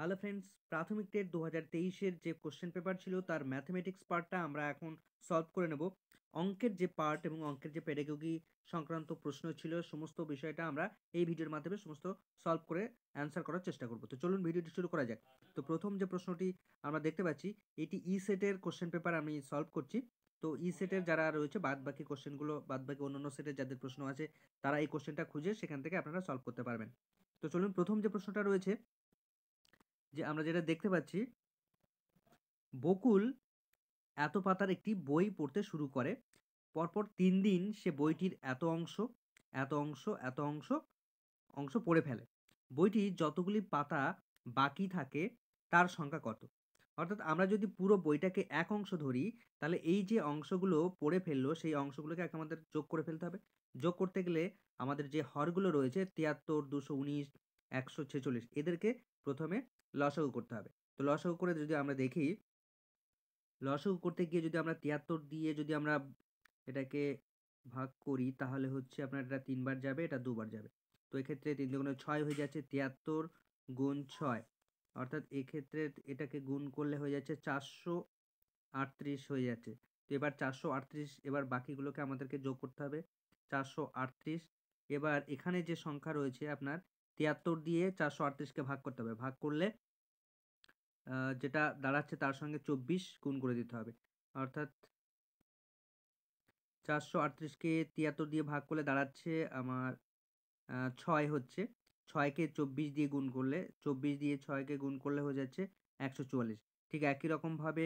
hello friends প্রাথমিক TET দু হাজার তেইশের যে কোশ্চেন পেপার ছিল তার ম্যাথমেটিক্স পার্টটা আমরা এখন সলভ করে নেব অঙ্কের যে পার্ট এবং অঙ্কের যে পেডাগোগি সংক্রান্ত প্রশ্ন ছিল সমস্ত বিষয়টা আমরা এই ভিডিওর মাধ্যমে সমস্ত সলভ করে অ্যান্সার করার চেষ্টা করব তো চলুন ভিডিওটি শুরু করা যাক তো প্রথম যে প্রশ্নটি আমরা দেখতে পাচ্ছি এটি ই সেটের কোশ্চেন পেপার আমি সলভ করছি তো ই সেটের যারা রয়েছে বাদ বাকি কোশ্চেনগুলো বাদ বাকি অন্যান্য সেটের যাদের প্রশ্ন আছে তারা এই কোশ্চেনটা খুঁজে সেখান থেকে আপনারা সলভ করতে পারবেন তো চলুন প্রথম যে প্রশ্নটা রয়েছে যে আমরা যেটা দেখতে পাচ্ছি বকুল এত পাতার একটি বই পড়তে শুরু করে পরপর তিন দিন সে বইটির এত অংশ এত অংশ এত অংশ অংশ পড়ে ফেলে বইটি যতগুলি পাতা বাকি থাকে তার সংখ্যা কত অর্থাৎ আমরা যদি পুরো বইটাকে এক অংশ ধরি তাহলে এই যে অংশগুলো পড়ে ফেললো সেই অংশগুলোকে এক আমাদের যোগ করে ফেলতে হবে যোগ করতে গেলে আমাদের যে হরগুলো রয়েছে তিয়াত্তর দুশো উনিশ একশো ছেচল্লিশ এদেরকে প্রথমে লসাগু করতে হবে তো লসাগু করে যদি আমরা দেখি লসাগু করতে গিয়ে যদি আমরা তিয়াত্তর দিয়ে যদি আমরা এটাকে ভাগ করি তাহলে হচ্ছে আপনার এটা তিনবার যাবে এটা দুবার যাবে তো এক্ষেত্রে তিন দুগুণে ছয় হয়ে যাচ্ছে তিয়াত্তর গুণ ছয় অর্থাৎ এক্ষেত্রে এটাকে গুণ করলে হয়ে যাচ্ছে চারশো আটত্রিশ হয়ে যাচ্ছে তো এবার চারশো আটত্রিশ এবার বাকিগুলোকে আমাদেরকে যোগ করতে হবে চারশো আটত্রিশ এবার এখানে যে সংখ্যা রয়েছে আপনার তিয়াত্তর দিয়ে চারশো আটত্রিশকে ভাগ করতে হবে ভাগ করলে যেটা দাঁড়াচ্ছে তার সঙ্গে চব্বিশ গুণ করে দিতে হবে অর্থাৎ চারশো আটত্রিশকে তিয়াত্তর দিয়ে ভাগ করলে দাঁড়াচ্ছে আমার ছয় হচ্ছে ছয়কে চব্বিশ দিয়ে গুণ করলে চব্বিশ দিয়ে ছয়কে গুণ করলে হয়ে যাচ্ছে একশো চুয়াল্লিশ ঠিক একই রকমভাবে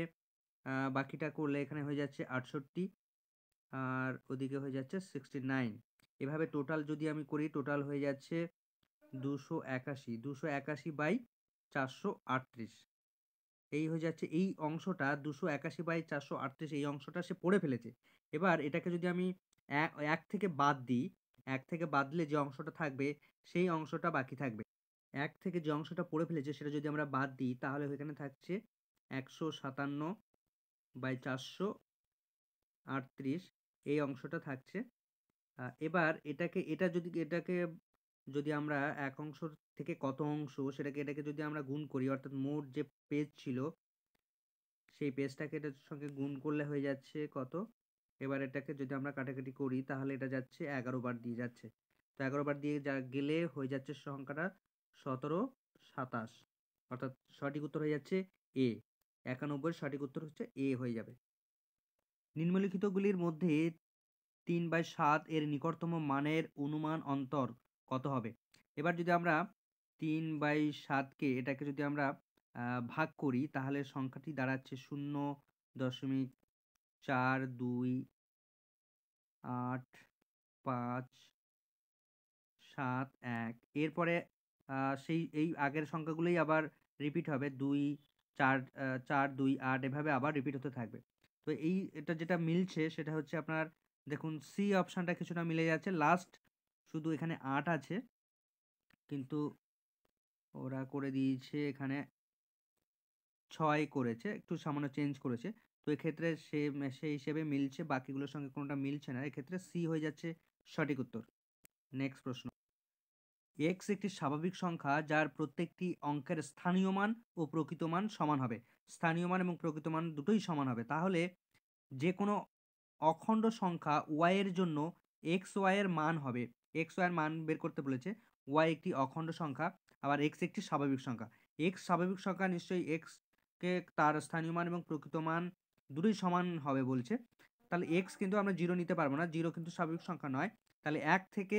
বাকিটা করলে এখানে হয়ে যাচ্ছে আটষট্টি আর ওদিকে হয়ে যাচ্ছে সিক্সটি নাইন এভাবে টোটাল যদি আমি করি টোটাল হয়ে যাচ্ছে দুশো একাশি দুশো একাশি বাই চারশো আটত্রিশ এই হয়ে যাচ্ছে এই অংশটা দুশো একাশি বাই চারশো আটত্রিশ এই অংশটা সে পড়ে ফেলেছে এবার এটাকে যদি আমি এক থেকে বাদ দিই এক থেকে বাদ দিলে যে অংশটা থাকবে সেই অংশটা বাকি থাকবে এক থেকে যে অংশটা পড়ে ফেলেছে সেটা যদি আমরা বাদ দিই তাহলে এখানে থাকছে একশো সাতান্ন বাই চারশো আটত্রিশ এই অংশটা থাকছে এবার এটাকে এটা যদি এটাকে যদি আমরা এক অংশ থেকে কত অংশ সেটাকে এটাকে যদি আমরা গুণ করি অর্থাৎ মোট যে পেজ ছিল সেই পেজটাকে এটার সঙ্গে গুণ করলে হয়ে যাচ্ছে কত এবার এটাকে যদি আমরা কাটাকাটি করি তাহলে এটা যাচ্ছে এগারো বার দিয়ে যাচ্ছে তো এগারো বার দিয়ে যা গেলে হয়ে যাচ্ছে সংখ্যাটা সতেরো সাতাশ অর্থাৎ সঠিক উত্তর হয়ে যাচ্ছে এ একানব্বই সঠিক উত্তর হচ্ছে এ হয়ে যাবে নিম্নলিখিতগুলির মধ্যে তিন বাই সাত এর নিকটতম মানের অনুমান অন্তর কত হবে এবার যদি আমরা তিন বাই সাতকে এটাকে যদি আমরা ভাগ করি তাহলে সংখ্যাটি দাঁড়াচ্ছে শূন্য দশমিক চার দুই আট পাঁচ সাত এক এরপরে সেই এই আগের সংখ্যাগুলোই আবার রিপিট হবে দুই চার চার দুই আট এভাবে আবার রিপিট হতে থাকবে তো এই এটা যেটা মিলছে সেটা হচ্ছে আপনার দেখুন সি অপশানটা কিছুটা মিলে যাচ্ছে লাস্ট শুধু এখানে আট আছে কিন্তু ওরা করে দিয়েছে এখানে ছয় করেছে একটু সামান্য চেঞ্জ করেছে তো এক্ষেত্রে সে সেই হিসেবে মিলছে বাকিগুলোর সঙ্গে কোনোটা মিলছে না এক্ষেত্রে সি হয়ে যাচ্ছে সঠিক উত্তর নেক্সট প্রশ্ন এক্স একটি স্বাভাবিক সংখ্যা যার প্রত্যেকটি অঙ্কের স্থানীয় মান ও প্রকৃত মান সমান হবে স্থানীয় মান এবং প্রকৃত মান দুটোই সমান হবে তাহলে যে কোনো অখণ্ড সংখ্যা ওয়াইয়ের জন্য এক্স ওয়াইয়ের মান হবে এক্স ওয়াইয়ের মান বের করতে বলেছে ওয়াই একটি অখণ্ড সংখ্যা আবার এক্স একটি স্বাভাবিক সংখ্যা এক্স স্বাভাবিক সংখ্যা নিশ্চয়ই এক্সকে তার স্থানীয় মান এবং প্রকৃত মান দুটোই সমান হবে বলছে তাহলে এক্স কিন্তু আমরা জিরো নিতে পারবো না জিরো কিন্তু স্বাভাবিক সংখ্যা নয় তাহলে এক থেকে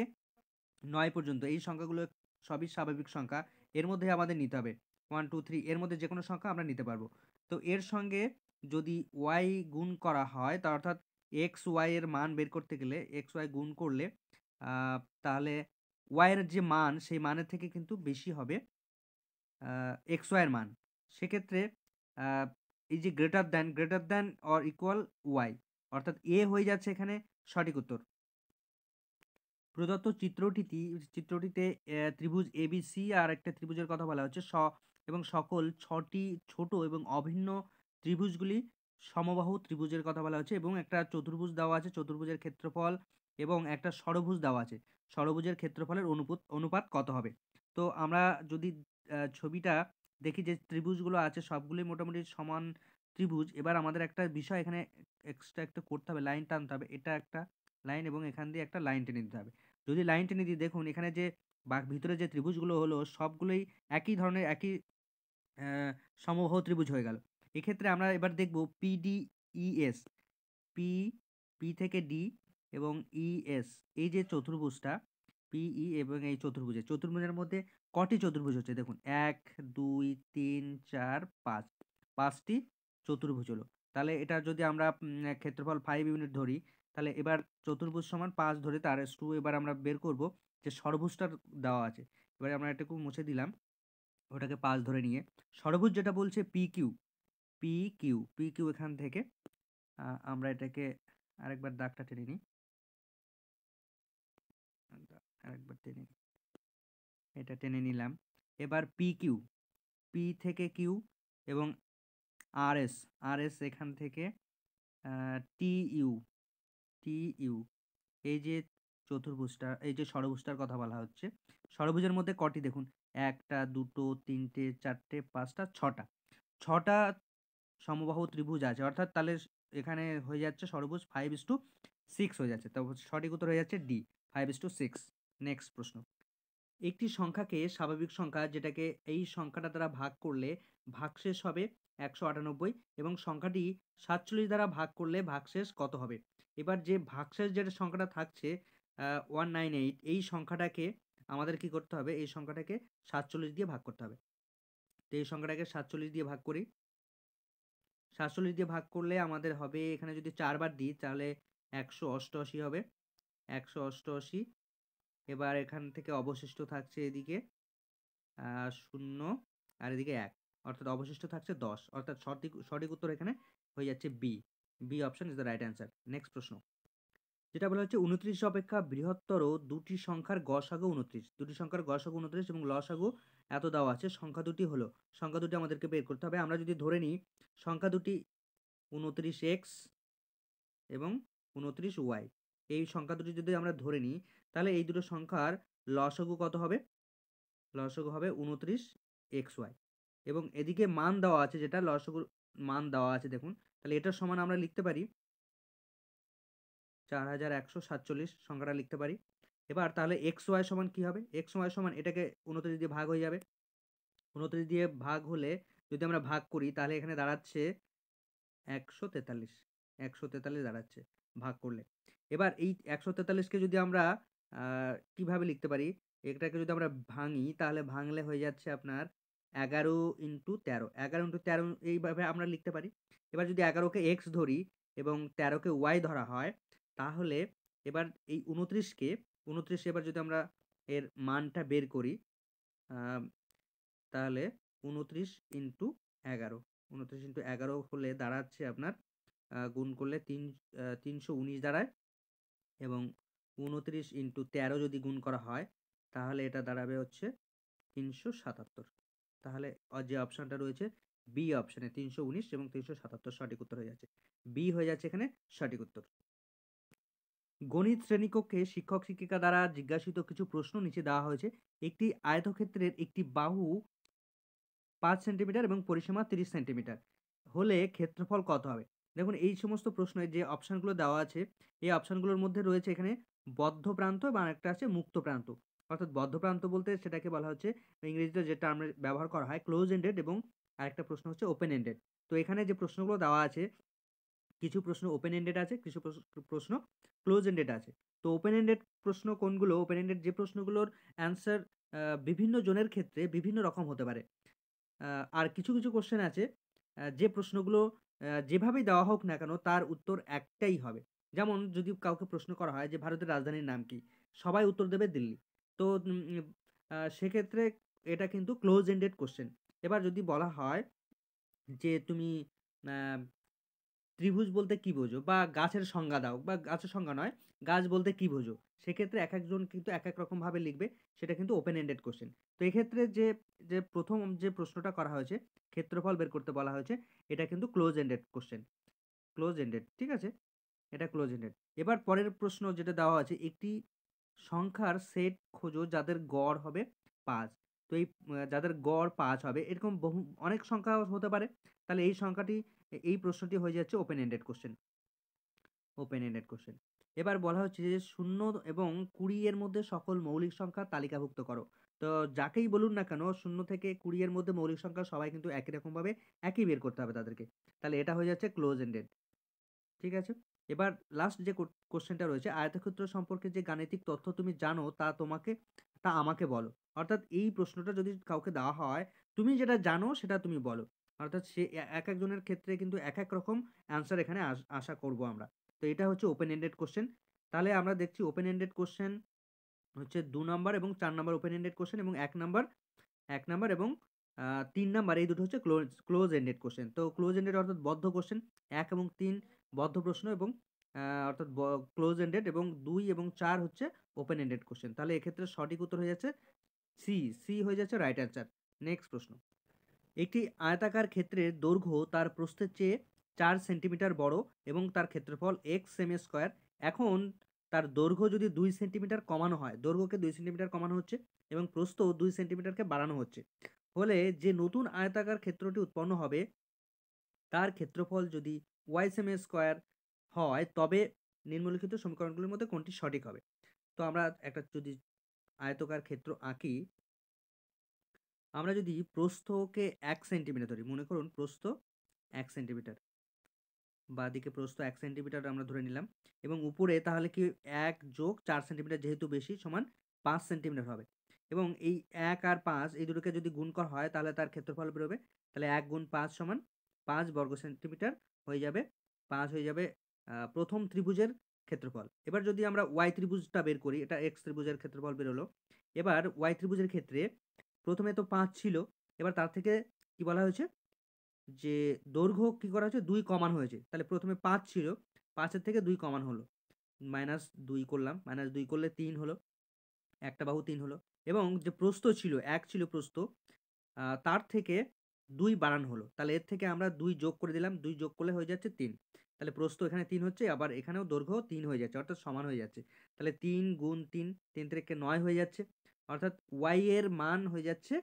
নয় পর্যন্ত এই সংখ্যাগুলো সবই স্বাভাবিক সংখ্যা এর মধ্যে আমাদের নিতে হবে ওয়ান টু থ্রি এর মধ্যে যে কোনো সংখ্যা আমরা নিতে পারবো তো এর সঙ্গে যদি ওয়াই গুণ করা হয় তা অর্থাৎ এক্স ওয়াই এর মান বের করতে গেলে এক্স ওয়াই গুণ করলে তাহলে ওয়াইয়ের যে মান সেই মানের থেকে কিন্তু বেশি হবে এক্স ওয়াইয়ের মান সেক্ষেত্রে এই যে greater than greater than or equal Y অর্থাৎ এ হয়ে যাচ্ছে এখানে সঠিক উত্তর প্রদত্ত চিত্রটিতে চিত্রটিতে ত্রিভুজ সি আর একটা ত্রিভুজের কথা বলা হচ্ছে স এবং সকল ছটি ছোট এবং অভিন্ন ত্রিভুজগুলি সমবাহু ত্রিভুজের কথা বলা হচ্ছে এবং একটা চতুর্ভুজ দেওয়া আছে চতুর্ভুজের ক্ষেত্রফল এবং একটা ষড়ভুজ দেওয়া আছে ষড়ভুজের ক্ষেত্রফলের অনুপাত অনুপাত কত হবে তো আমরা যদি ছবিটা দেখি যে ত্রিভুজগুলো আছে সবগুলোই মোটামুটি সমান ত্রিভুজ এবার আমাদের একটা বিষয় এখানে এক্সট্রা একটা করতে হবে লাইন টানতে হবে এটা একটা লাইন এবং এখান দিয়ে একটা লাইন টেনে দিতে হবে যদি লাইন টেনে দিই দেখুন এখানে যে বা ভিতরে যে ত্রিভুজগুলো হলো সবগুলোই একই ধরনের একই সমবাহ ত্রিভুজ হয়ে গেল এক্ষেত্রে আমরা এবার দেখব পিডিইএস পি পি থেকে ডি এবং ইএস e এই যে চতুর্ভুজটা পিই e এবং এই চতুর্ভুজে চতুর্ভুজের মধ্যে কটি চতুর্ভুজ হচ্ছে দেখুন এক দুই তিন চার পাঁচ পাঁচটি চতুর্ভুজ হলো তাহলে এটা যদি আমরা ক্ষেত্রফল ফাইভ ইউনিট ধরি তাহলে এবার চতুর্ভুজ সমান পাঁচ ধরে তার টু এবার আমরা বের করব যে সর্বুজটা দেওয়া আছে এবার আমরা এটাকে মুছে দিলাম ওটাকে পাঁচ ধরে নিয়ে সর্বুজ যেটা বলছে P Q P Q P Q এখান থেকে আমরা এটাকে আরেকবার দাগটা টেনে নিই আরেকবার টেনে এটা টেনে নিলাম এবার পি কিউ পি থেকে কিউ এবং আর এস আর এস এখান থেকে টি ইউ টি ইউ এই যে চতুর্ভুজটা এই যে ষড়ভুজটার কথা বলা হচ্ছে ষড়ভুজের মধ্যে কটি দেখুন একটা দুটো তিনটে চারটে পাঁচটা ছটা ছটা সমবাহু ত্রিভুজ আছে অর্থাৎ তাহলে এখানে হয়ে যাচ্ছে সরভুজ ফাইভ ইস টু সিক্স হয়ে যাচ্ছে তো সঠিক উত্তর হয়ে যাচ্ছে D five is to six next প্রশ্ন একটি সংখ্যাকে স্বাভাবিক সংখ্যা যেটাকে এই সংখ্যাটা দ্বারা ভাগ করলে ভাগশেষ হবে একশো আটানব্বই এবং সংখ্যাটি সাতচল্লিশ দ্বারা ভাগ করলে ভাগশেষ কত হবে এবার যে ভাগশেষ যেটা সংখ্যাটা থাকছে ওয়ান নাইন এইট এই সংখ্যাটাকে আমাদের কি করতে হবে এই সংখ্যাটাকে সাতচল্লিশ দিয়ে ভাগ করতে হবে তো এই সংখ্যাটাকে সাতচল্লিশ দিয়ে ভাগ করি সাতচল্লিশ দিয়ে ভাগ করলে আমাদের হবে এখানে যদি চারবার দিই তাহলে একশো অষ্টআশি হবে একশো অষ্টআশি এবার এখান থেকে অবশিষ্ট থাকছে এদিকে শূন্য আর এদিকে এক অর্থাৎ অবশিষ্ট থাকছে দশ অর্থাৎ সঠিক সঠিক উত্তর এখানে হয়ে যাচ্ছে B B option is the right answer next প্রশ্ন যেটা বলা হচ্ছে উনত্রিশ অপেক্ষা বৃহত্তর দুটি সংখ্যার গসাগু উনত্রিশ দুটি সংখ্যার গসাগু উনত্রিশ এবং লসাগু এত দেওয়া আছে সংখ্যা দুটি হলো সংখ্যা দুটি আমাদেরকে বের করতে হবে আমরা যদি ধরে নিই সংখ্যা দুটি উনত্রিশ এক্স এবং উনত্রিশ ওয়াই এই সংখ্যা দুটি যদি আমরা ধরে নিই তাহলে এই দুটো সংখ্যার লসগু কত হবে লসগু হবে উনত্রিশ এক্স ওয়াই এবং এদিকে মান দেওয়া আছে যেটা লসগুর মান দেওয়া আছে দেখুন তাহলে এটার সমান আমরা লিখতে পারি চার হাজার একশো সাতচল্লিশ সংখ্যাটা লিখতে পারি এবার তাহলে এক্স ওয়াই সমান কী হবে এক্স ওয়াই সমান এটাকে উনত্রিশ দিয়ে ভাগ হয়ে যাবে উনত্রিশ দিয়ে ভাগ হলে যদি আমরা ভাগ করি তাহলে এখানে দাঁড়াচ্ছে একশো তেতাল্লিশ একশো তেতাল্লিশ দাঁড়াচ্ছে ভাগ করলে এবার এই একশো তেতাল্লিশকে যদি আমরা কিভাবে লিখতে পারি এটাকে যদি আমরা ভাঙি তাহলে ভাঙলে হয়ে যাচ্ছে আপনার এগারো ইন্টু তেরো এগারো ইন্টু তেরো এইভাবে আমরা লিখতে পারি এবার যদি এগারোকে এক্স ধরি এবং তেরোকে ওয়াই ধরা হয় তাহলে এবার এই উনত্রিশকে উনত্রিশ এবার যদি আমরা এর মানটা বের করি তাহলে উনত্রিশ ইন্টু এগারো উনত্রিশ ইন্টু এগারো হলে দাঁড়াচ্ছে আপনার গুণ করলে তিন তিনশো উনিশ দাঁড়ায় এবং উনত্রিশ ইন্টু তেরো যদি গুণ করা হয় তাহলে এটা দাঁড়াবে হচ্ছে তিনশো সাতাত্তর তাহলে যে অপশানটা রয়েছে বি অপশানে তিনশো উনিশ এবং তিনশো সাতাত্তর সঠিক উত্তর হয়ে যাচ্ছে বি হয়ে যাচ্ছে এখানে সঠিক উত্তর গণিত শ্রেণীকক্ষে শিক্ষক শিক্ষিকা দ্বারা জিজ্ঞাসিত কিছু প্রশ্ন নিচে দেওয়া হয়েছে একটি আয়তক্ষেত্রের একটি বাহু পাঁচ সেন্টিমিটার এবং পরিসীমা তিরিশ সেন্টিমিটার হলে ক্ষেত্রফল কত হবে দেখুন এই সমস্ত প্রশ্নে যে অপশানগুলো দেওয়া আছে এই অপশানগুলোর মধ্যে রয়েছে এখানে বদ্ধ প্রান্ত এবং আরেকটা আছে মুক্ত প্রান্ত অর্থাৎ বদ্ধ প্রান্ত বলতে সেটাকে বলা হচ্ছে ইংরেজিতে যে টার্ম ব্যবহার করা হয় ক্লোজ এন্ডেড এবং আরেকটা প্রশ্ন হচ্ছে ওপেন এন্ডেড তো এখানে যে প্রশ্নগুলো দেওয়া আছে কিছু প্রশ্ন ওপেন এন্ডেড আছে কিছু প্রশ্ন ক্লোজ এন্ডেড আছে তো ওপেন এন্ডেড প্রশ্ন কোনগুলো ওপেন এন্ডেড যে প্রশ্নগুলোর অ্যান্সার বিভিন্ন জনের ক্ষেত্রে বিভিন্ন রকম হতে পারে আর কিছু কিছু কোশ্চেন আছে যে প্রশ্নগুলো যেভাবেই দেওয়া হোক না কেন তার উত্তর একটাই হবে যেমন যদি কাউকে প্রশ্ন করা হয় যে ভারতের রাজধানীর নাম কি সবাই উত্তর দেবে দিল্লি তো সেক্ষেত্রে এটা কিন্তু ক্লোজ এন্ডেড কোশ্চেন এবার যদি বলা হয় যে তুমি ত্রিভুজ বলতে কী বোঝো বা গাছের সংজ্ঞা দাও বা গাছের সংজ্ঞা নয় গাছ বলতে কী বোঝো সেক্ষেত্রে এক একজন কিন্তু এক এক রকমভাবে লিখবে সেটা কিন্তু ওপেন এন্ডেড কোশ্চেন তো এক্ষেত্রে যে যে প্রথম যে প্রশ্নটা করা হয়েছে ক্ষেত্রফল বের করতে বলা হয়েছে এটা কিন্তু close ended question close ended ঠিক আছে এটা ক্লোজ এন্ডেড এবার পরের প্রশ্ন যেটা দেওয়া আছে একটি সংখ্যার সেট খোঁজো যাদের গড় হবে পাঁচ তো এই যাদের গড় পাঁচ হবে এরকম বহু অনেক সংখ্যা হতে পারে তাহলে এই সংখ্যাটি এই প্রশ্নটি হয়ে যাচ্ছে open ended question open ended question এবার বলা হচ্ছে যে শূন্য এবং কুড়ি এর মধ্যে সকল মৌলিক সংখ্যা তালিকাভুক্ত করো তো যাকেই বলুন না কেন শূন্য থেকে কুড়ি এর মধ্যে মৌলিক সংখ্যা সবাই কিন্তু একই রকমভাবে একই বের করতে হবে তাদেরকে তাহলে এটা হয়ে যাচ্ছে ক্লোজ এন্ডেড ঠিক আছে এবার লাস্ট যে কোশ্চেনটা রয়েছে আয়তক্ষেত্র সম্পর্কে যে গাণিতিক তথ্য তুমি জানো তা তোমাকে তা আমাকে বলো অর্থাৎ এই প্রশ্নটা যদি কাউকে দেওয়া হয় তুমি যেটা জানো সেটা তুমি বলো অর্থাৎ সে এক একজনের ক্ষেত্রে কিন্তু এক এক রকম অ্যান্সার এখানে আশা করব আমরা তো এটা হচ্ছে ওপেন এন্ডেড কোশ্চেন তাহলে আমরা দেখছি ওপেন এন্ডেড কোশ্চেন হচ্ছে দু নাম্বার এবং চার নাম্বার ওপেন এন্ডেড কোশ্চেন এবং এক নাম্বার এক নাম্বার এবং তিন নাম্বার এই দুটো হচ্ছে ক্লোজ ক্লোজ এন্ডেড কোশ্চেন তো ক্লোজ এন্ডেড অর্থাৎ বদ্ধ কোশ্চেন এক এবং তিন বদ্ধ প্রশ্ন এবং অর্থাৎ ক্লোজ এন্ডেড এবং দুই এবং চার হচ্ছে ওপেন এন্ডেড কোশ্চেন তাহলে এক্ষেত্রে সঠিক উত্তর হয়ে যাচ্ছে সি সি হয়ে যাচ্ছে রাইট অ্যান্সার নেক্সট প্রশ্ন একটি আয়তাকার ক্ষেত্রের দৈর্ঘ্য তার প্রস্থের চেয়ে চার সেন্টিমিটার বড় এবং তার ক্ষেত্রফল এক্স সেমি স্কোয়ার এখন তার দৈর্ঘ্য যদি দুই সেন্টিমিটার কমানো হয় দৈর্ঘ্যকে দুই সেন্টিমিটার কমানো হচ্ছে এবং প্রস্থ দুই সেন্টিমিটারকে বাড়ানো হচ্ছে হলে যে নতুন আয়তাকার ক্ষেত্রটি উৎপন্ন হবে তার ক্ষেত্রফল যদি ওয়াই সেম স্কোয়ার হয় তবে নিম্নলিখিত সমীকরণগুলির মধ্যে কোনটি সঠিক হবে তো আমরা একটা যদি আয়তকার ক্ষেত্র আঁকি আমরা যদি প্রস্থকে এক সেন্টিমিটার ধরি মনে করুন প্রস্থ এক সেন্টিমিটার বা দিকে প্রস্থ এক সেন্টিমিটার আমরা ধরে নিলাম এবং উপরে তাহলে কি এক যোগ চার সেন্টিমিটার যেহেতু বেশি সমান পাঁচ সেন্টিমিটার হবে এবং এই এক আর পাঁচ এই দুটোকে যদি গুণ করা হয় তাহলে তার ক্ষেত্রফল বেরোবে তাহলে এক গুণ পাঁচ সমান পাঁচ বর্গ সেন্টিমিটার হয়ে যাবে পাঁচ হয়ে যাবে প্রথম ত্রিভুজের ক্ষেত্রফল এবার যদি আমরা ওয়াই ত্রিভুজটা বের করি এটা এক্স ত্রিভুজের ক্ষেত্রফল বেরোলো এবার ওয়াই ত্রিভুজের ক্ষেত্রে প্রথমে তো পাঁচ ছিল এবার তার থেকে কি বলা হয়েছে যে দৈর্ঘ্য কি করা হয়েছে দুই কমান হয়েছে তাহলে প্রথমে পাঁচ ছিল পাঁচের থেকে দুই কমান হলো মাইনাস দুই করলাম মাইনাস দুই করলে তিন হলো একটা বাহু তিন হলো এবং যে প্রস্থ ছিল এক ছিল প্রস্থ তার থেকে দুই বানান হলো তাহলে এর থেকে আমরা দুই যোগ করে দিলাম দুই যোগ করলে হয়ে যাচ্ছে তিন তাহলে প্রস্থ এখানে তিন হচ্ছে আবার এখানেও দৈর্ঘ্য তিন হয়ে যাচ্ছে অর্থাৎ সমান হয়ে যাচ্ছে তাহলে তিন গুণ তিন তিন থেকে নয় হয়ে যাচ্ছে অর্থাৎ ওয়াই এর মান হয়ে যাচ্ছে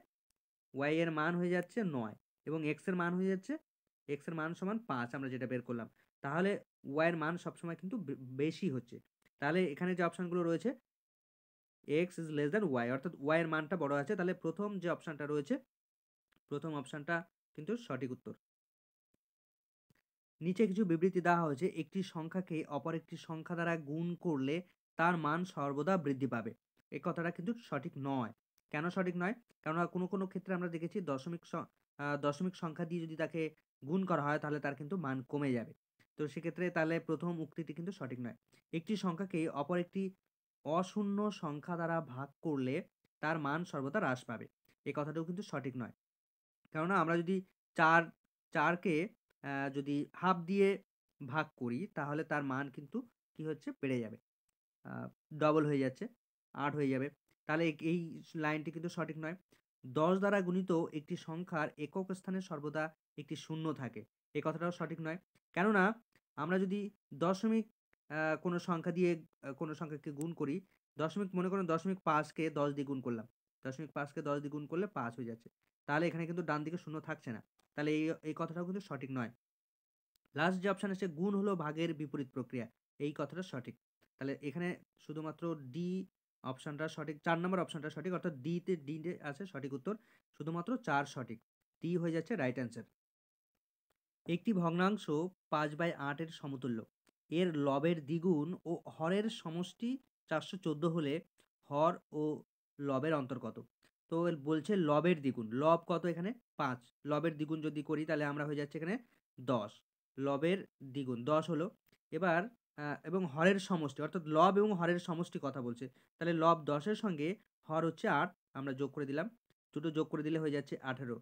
ওয়াই এর মান হয়ে যাচ্ছে নয় এবং এক্স এর মান হয়ে যাচ্ছে এক্স এর মান সমান পাঁচ আমরা যেটা বের করলাম তাহলে ওয়াইয়ের মান সবসময় কিন্তু বেশি হচ্ছে তাহলে এখানে যে অপশানগুলো রয়েছে X is less than Y অর্থাৎ ওয়াই এর মানটা বড় আছে তাহলে প্রথম যে অপশানটা রয়েছে প্রথম অপশানটা কিন্তু সঠিক উত্তর নিচে কিছু বিবৃতি দেওয়া হয়েছে একটি সংখ্যাকে অপর একটি সংখ্যা দ্বারা গুণ করলে তার মান সর্বদা বৃদ্ধি পাবে এ কথাটা কিন্তু সঠিক নয় কেন সঠিক নয় কারণ কোনো কোনো ক্ষেত্রে আমরা দেখেছি দশমিক দশমিক সংখ্যা দিয়ে যদি তাকে গুণ করা হয় তাহলে তার কিন্তু মান কমে যাবে তো সেক্ষেত্রে তাহলে প্রথম উক্তিটি কিন্তু সঠিক নয় একটি সংখ্যাকে অপর একটি অশূন্য সংখ্যা দ্বারা ভাগ করলে তার মান সর্বদা হ্রাস পাবে এ কথাটাও কিন্তু সঠিক নয় কেননা আমরা যদি চার চারকে যদি হাফ দিয়ে ভাগ করি তাহলে তার মান কিন্তু কি হচ্ছে বেড়ে যাবে ডবল হয়ে যাচ্ছে আট হয়ে যাবে তাহলে এই লাইনটি কিন্তু সঠিক নয় দশ দ্বারা গুণিত একটি সংখ্যার একক স্থানে সর্বদা একটি শূন্য থাকে এ কথাটাও সঠিক নয় কেননা আমরা যদি দশমিক কোনো সংখ্যা দিয়ে কোনো সংখ্যাকে গুণ করি দশমিক মনে করুন দশমিক পাঁচকে দশ দিয়ে গুণ করলাম দশমিক পাঁচকে দশ দিয়ে গুণ করলে পাঁচ হয়ে যাচ্ছে তাহলে এখানে কিন্তু ডান দিকে শূন্য থাকছে না তাহলে এই এই কথাটাও কিন্তু সঠিক নয় লাস্ট যে অপশান আছে গুণ হলো ভাগের বিপরীত প্রক্রিয়া এই কথাটা সঠিক তাহলে এখানে শুধুমাত্র ডি অপশানটা সঠিক চার নম্বর অপশানটা সঠিক অর্থাৎ ডিতে ডি আছে সঠিক উত্তর শুধুমাত্র চার সঠিক ডি হয়ে যাচ্ছে রাইট অ্যান্সার একটি ভগ্নাংশ পাঁচ বাই আটের সমতুল্য এর লবের দ্বিগুণ ও হরের সমষ্টি চারশো চোদ্দো হলে হর ও লবের অন্তর্গত তো বলছে লবের দ্বিগুণ লব কত এখানে পাঁচ লবের দ্বিগুণ যদি করি তাহলে আমরা হয়ে যাচ্ছে এখানে দশ লবের দ্বিগুণ দশ হলো এবার এবং হরের সমষ্টি অর্থাৎ লব এবং হরের সমষ্টি কথা বলছে তাহলে লব দশের সঙ্গে হর হচ্ছে আট আমরা যোগ করে দিলাম দুটো যোগ করে দিলে হয়ে যাচ্ছে আঠেরো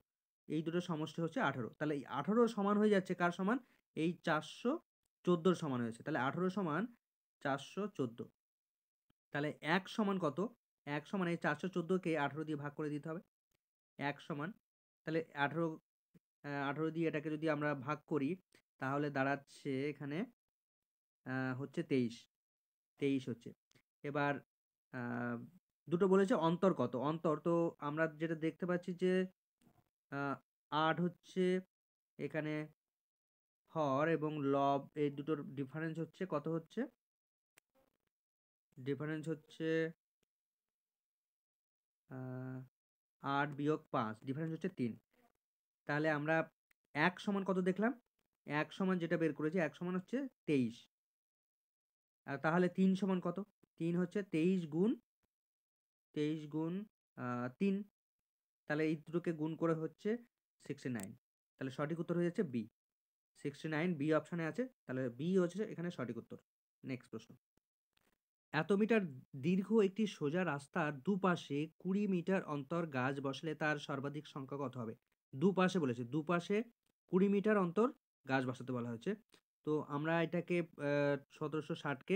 এই দুটো সমষ্টি হচ্ছে আঠেরো তাহলে এই আঠেরো সমান হয়ে যাচ্ছে কার সমান এই চারশো চোদ্দোর সমান হয়েছে তাহলে আঠেরো সমান চারশো চোদ্দো তাহলে এক সমান কত এক সমান এই চারশো চোদ্দোকে আঠেরো দিয়ে ভাগ করে দিতে হবে এক সমান তাহলে আঠেরো আঠেরো দিয়ে এটাকে যদি আমরা ভাগ করি তাহলে দাঁড়াচ্ছে এখানে হচ্ছে তেইশ তেইশ হচ্ছে এবার দুটো বলেছে অন্তর কত অন্তর তো আমরা যেটা দেখতে পাচ্ছি যে আট হচ্ছে এখানে হর এবং লব এই দুটোর ডিফারেন্স হচ্ছে কত হচ্ছে ডিফারেন্স হচ্ছে আট বিয়োগ পাঁচ ডিফারেন্স হচ্ছে তিন তাহলে আমরা এক সমান কত দেখলাম এক সমান যেটা বের করেছি এক সমান হচ্ছে তেইশ আর তাহলে তিন সমান কত তিন হচ্ছে তেইশ গুণ তেইশ গুণ তিন তাহলে এই দুটোকে গুণ করে হচ্ছে সিক্সটি নাইন তাহলে সঠিক উত্তর হয়ে যাচ্ছে বি সিক্সটি নাইন বি অপশানে আছে তাহলে বি হচ্ছে এখানে সঠিক উত্তর নেক্সট প্রশ্ন এত মিটার দীর্ঘ একটি সোজা রাস্তার দুপাশে কুড়ি মিটার অন্তর গাছ বসলে তার সর্বাধিক সংখ্যা কত হবে দুপাশে বলেছে দুপাশে কুড়ি মিটার অন্তর গাছ বসাতে বলা হয়েছে তো আমরা এটাকে সতেরোশো ষাটকে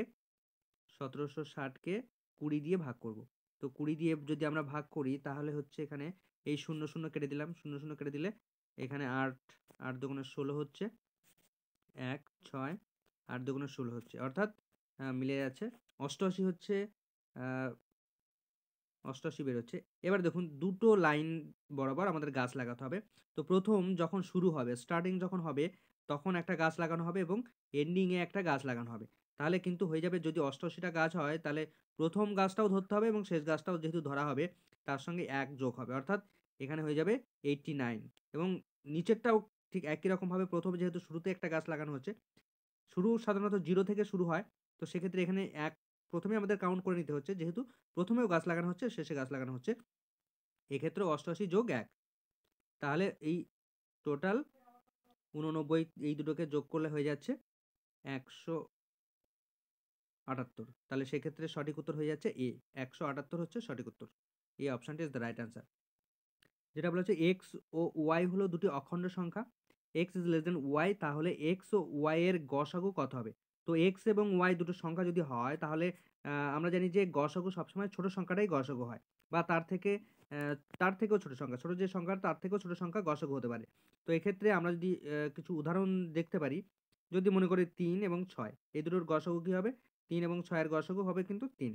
সতেরোশো ষাটকে কুড়ি দিয়ে ভাগ করব তো কুড়ি দিয়ে যদি আমরা ভাগ করি তাহলে হচ্ছে এখানে এই শূন্য শূন্য কেটে দিলাম শূন্য শূন্য কেটে দিলে এখানে আট আট দোকানের ষোলো হচ্ছে এক ছয় আট দোকানের ষোলো হচ্ছে অর্থাৎ মিলে যাচ্ছে অষ্টআশি হচ্ছে অষ্টআশি বেরোচ্ছে এবার দেখুন দুটো লাইন বরাবর আমাদের গাছ লাগাতে হবে তো প্রথম যখন শুরু হবে স্টার্টিং যখন হবে তখন একটা গাছ লাগানো হবে এবং এন্ডিংয়ে একটা গাছ লাগানো হবে তাহলে কিন্তু হয়ে যাবে যদি অষ্টআশিটা গাছ হয় তাহলে প্রথম গাছটাও ধরতে হবে এবং শেষ গাছটাও যেহেতু ধরা হবে তার সঙ্গে এক যোগ হবে অর্থাৎ এখানে হয়ে যাবে এইটটি নাইন এবং নিচেরটাও ঠিক একই রকমভাবে প্রথম যেহেতু শুরুতে একটা গাছ লাগানো হচ্ছে শুরু সাধারণত জিরো থেকে শুরু হয় তো সেক্ষেত্রে এখানে এক প্রথমে আমাদের কাউন্ট করে নিতে হচ্ছে যেহেতু প্রথমেও গাছ লাগানো হচ্ছে শেষে গাছ লাগানো হচ্ছে এক্ষেত্রে অষ্টআশি যোগ এক তাহলে এই টোটাল উননব্বই এই দুটোকে যোগ করলে হয়ে যাচ্ছে একশো আটাত্তর তাহলে সেক্ষেত্রে সঠিক উত্তর হয়ে যাচ্ছে এ একশো আটাত্তর হচ্ছে সঠিক উত্তর এই অপশানটি ইজ দ্য রাইট অ্যান্সার যেটা বলা হচ্ছে এক্স ও ওয়াই হলো দুটি অখণ্ড সংখ্যা X is less than Y তাহলে এক্স ও ওয়াই এর গসাগু কত হবে তো এক্স এবং ওয়াই দুটো সংখ্যা যদি হয় তাহলে আমরা জানি যে গসগু সবসময় ছোট সংখ্যাটাই গসগু হয় বা তার থেকে তার থেকেও ছোট সংখ্যা ছোট যে সংখ্যা তার থেকেও ছোট সংখ্যা গসগু হতে পারে তো এক্ষেত্রে আমরা যদি কিছু উদাহরণ দেখতে পারি যদি মনে করি তিন এবং ছয় এই দুটোর গসগু কী হবে তিন এবং ছয়ের গসগু হবে কিন্তু তিন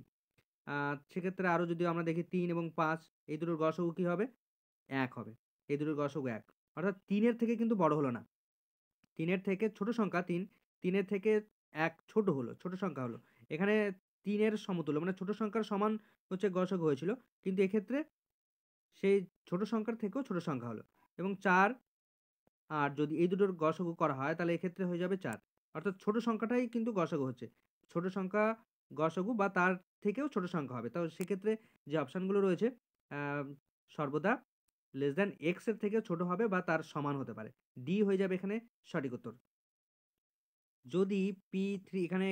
সেক্ষেত্রে আরও যদি আমরা দেখি তিন এবং পাঁচ এই দুটোর গসগু কী হবে এক হবে এই দুটোর গসগু এক অর্থাৎ তিনের থেকে কিন্তু বড় হলো না তিনের থেকে ছোট সংখ্যা তিন তিনের থেকে এক ছোট হলো ছোট সংখ্যা হলো এখানে তিনের সমতুল্য মানে ছোট সংখ্যার সমান হচ্ছে গসক হয়েছিল কিন্তু এক্ষেত্রে সেই ছোট সংখ্যার থেকেও ছোট সংখ্যা হলো এবং চার আর যদি এই দুটোর গসগু করা হয় তাহলে এক্ষেত্রে হয়ে যাবে চার অর্থাৎ ছোট সংখ্যাটাই কিন্তু গসগু হচ্ছে ছোট সংখ্যা গসগু বা তার থেকেও ছোট সংখ্যা হবে তাহলে সেক্ষেত্রে যে অপশানগুলো রয়েছে সর্বদা লেস দ্যান এক্সের থেকে ছোট হবে বা তার সমান হতে পারে ডি হয়ে যাবে এখানে সঠিক উত্তর যদি পি থ্রি এখানে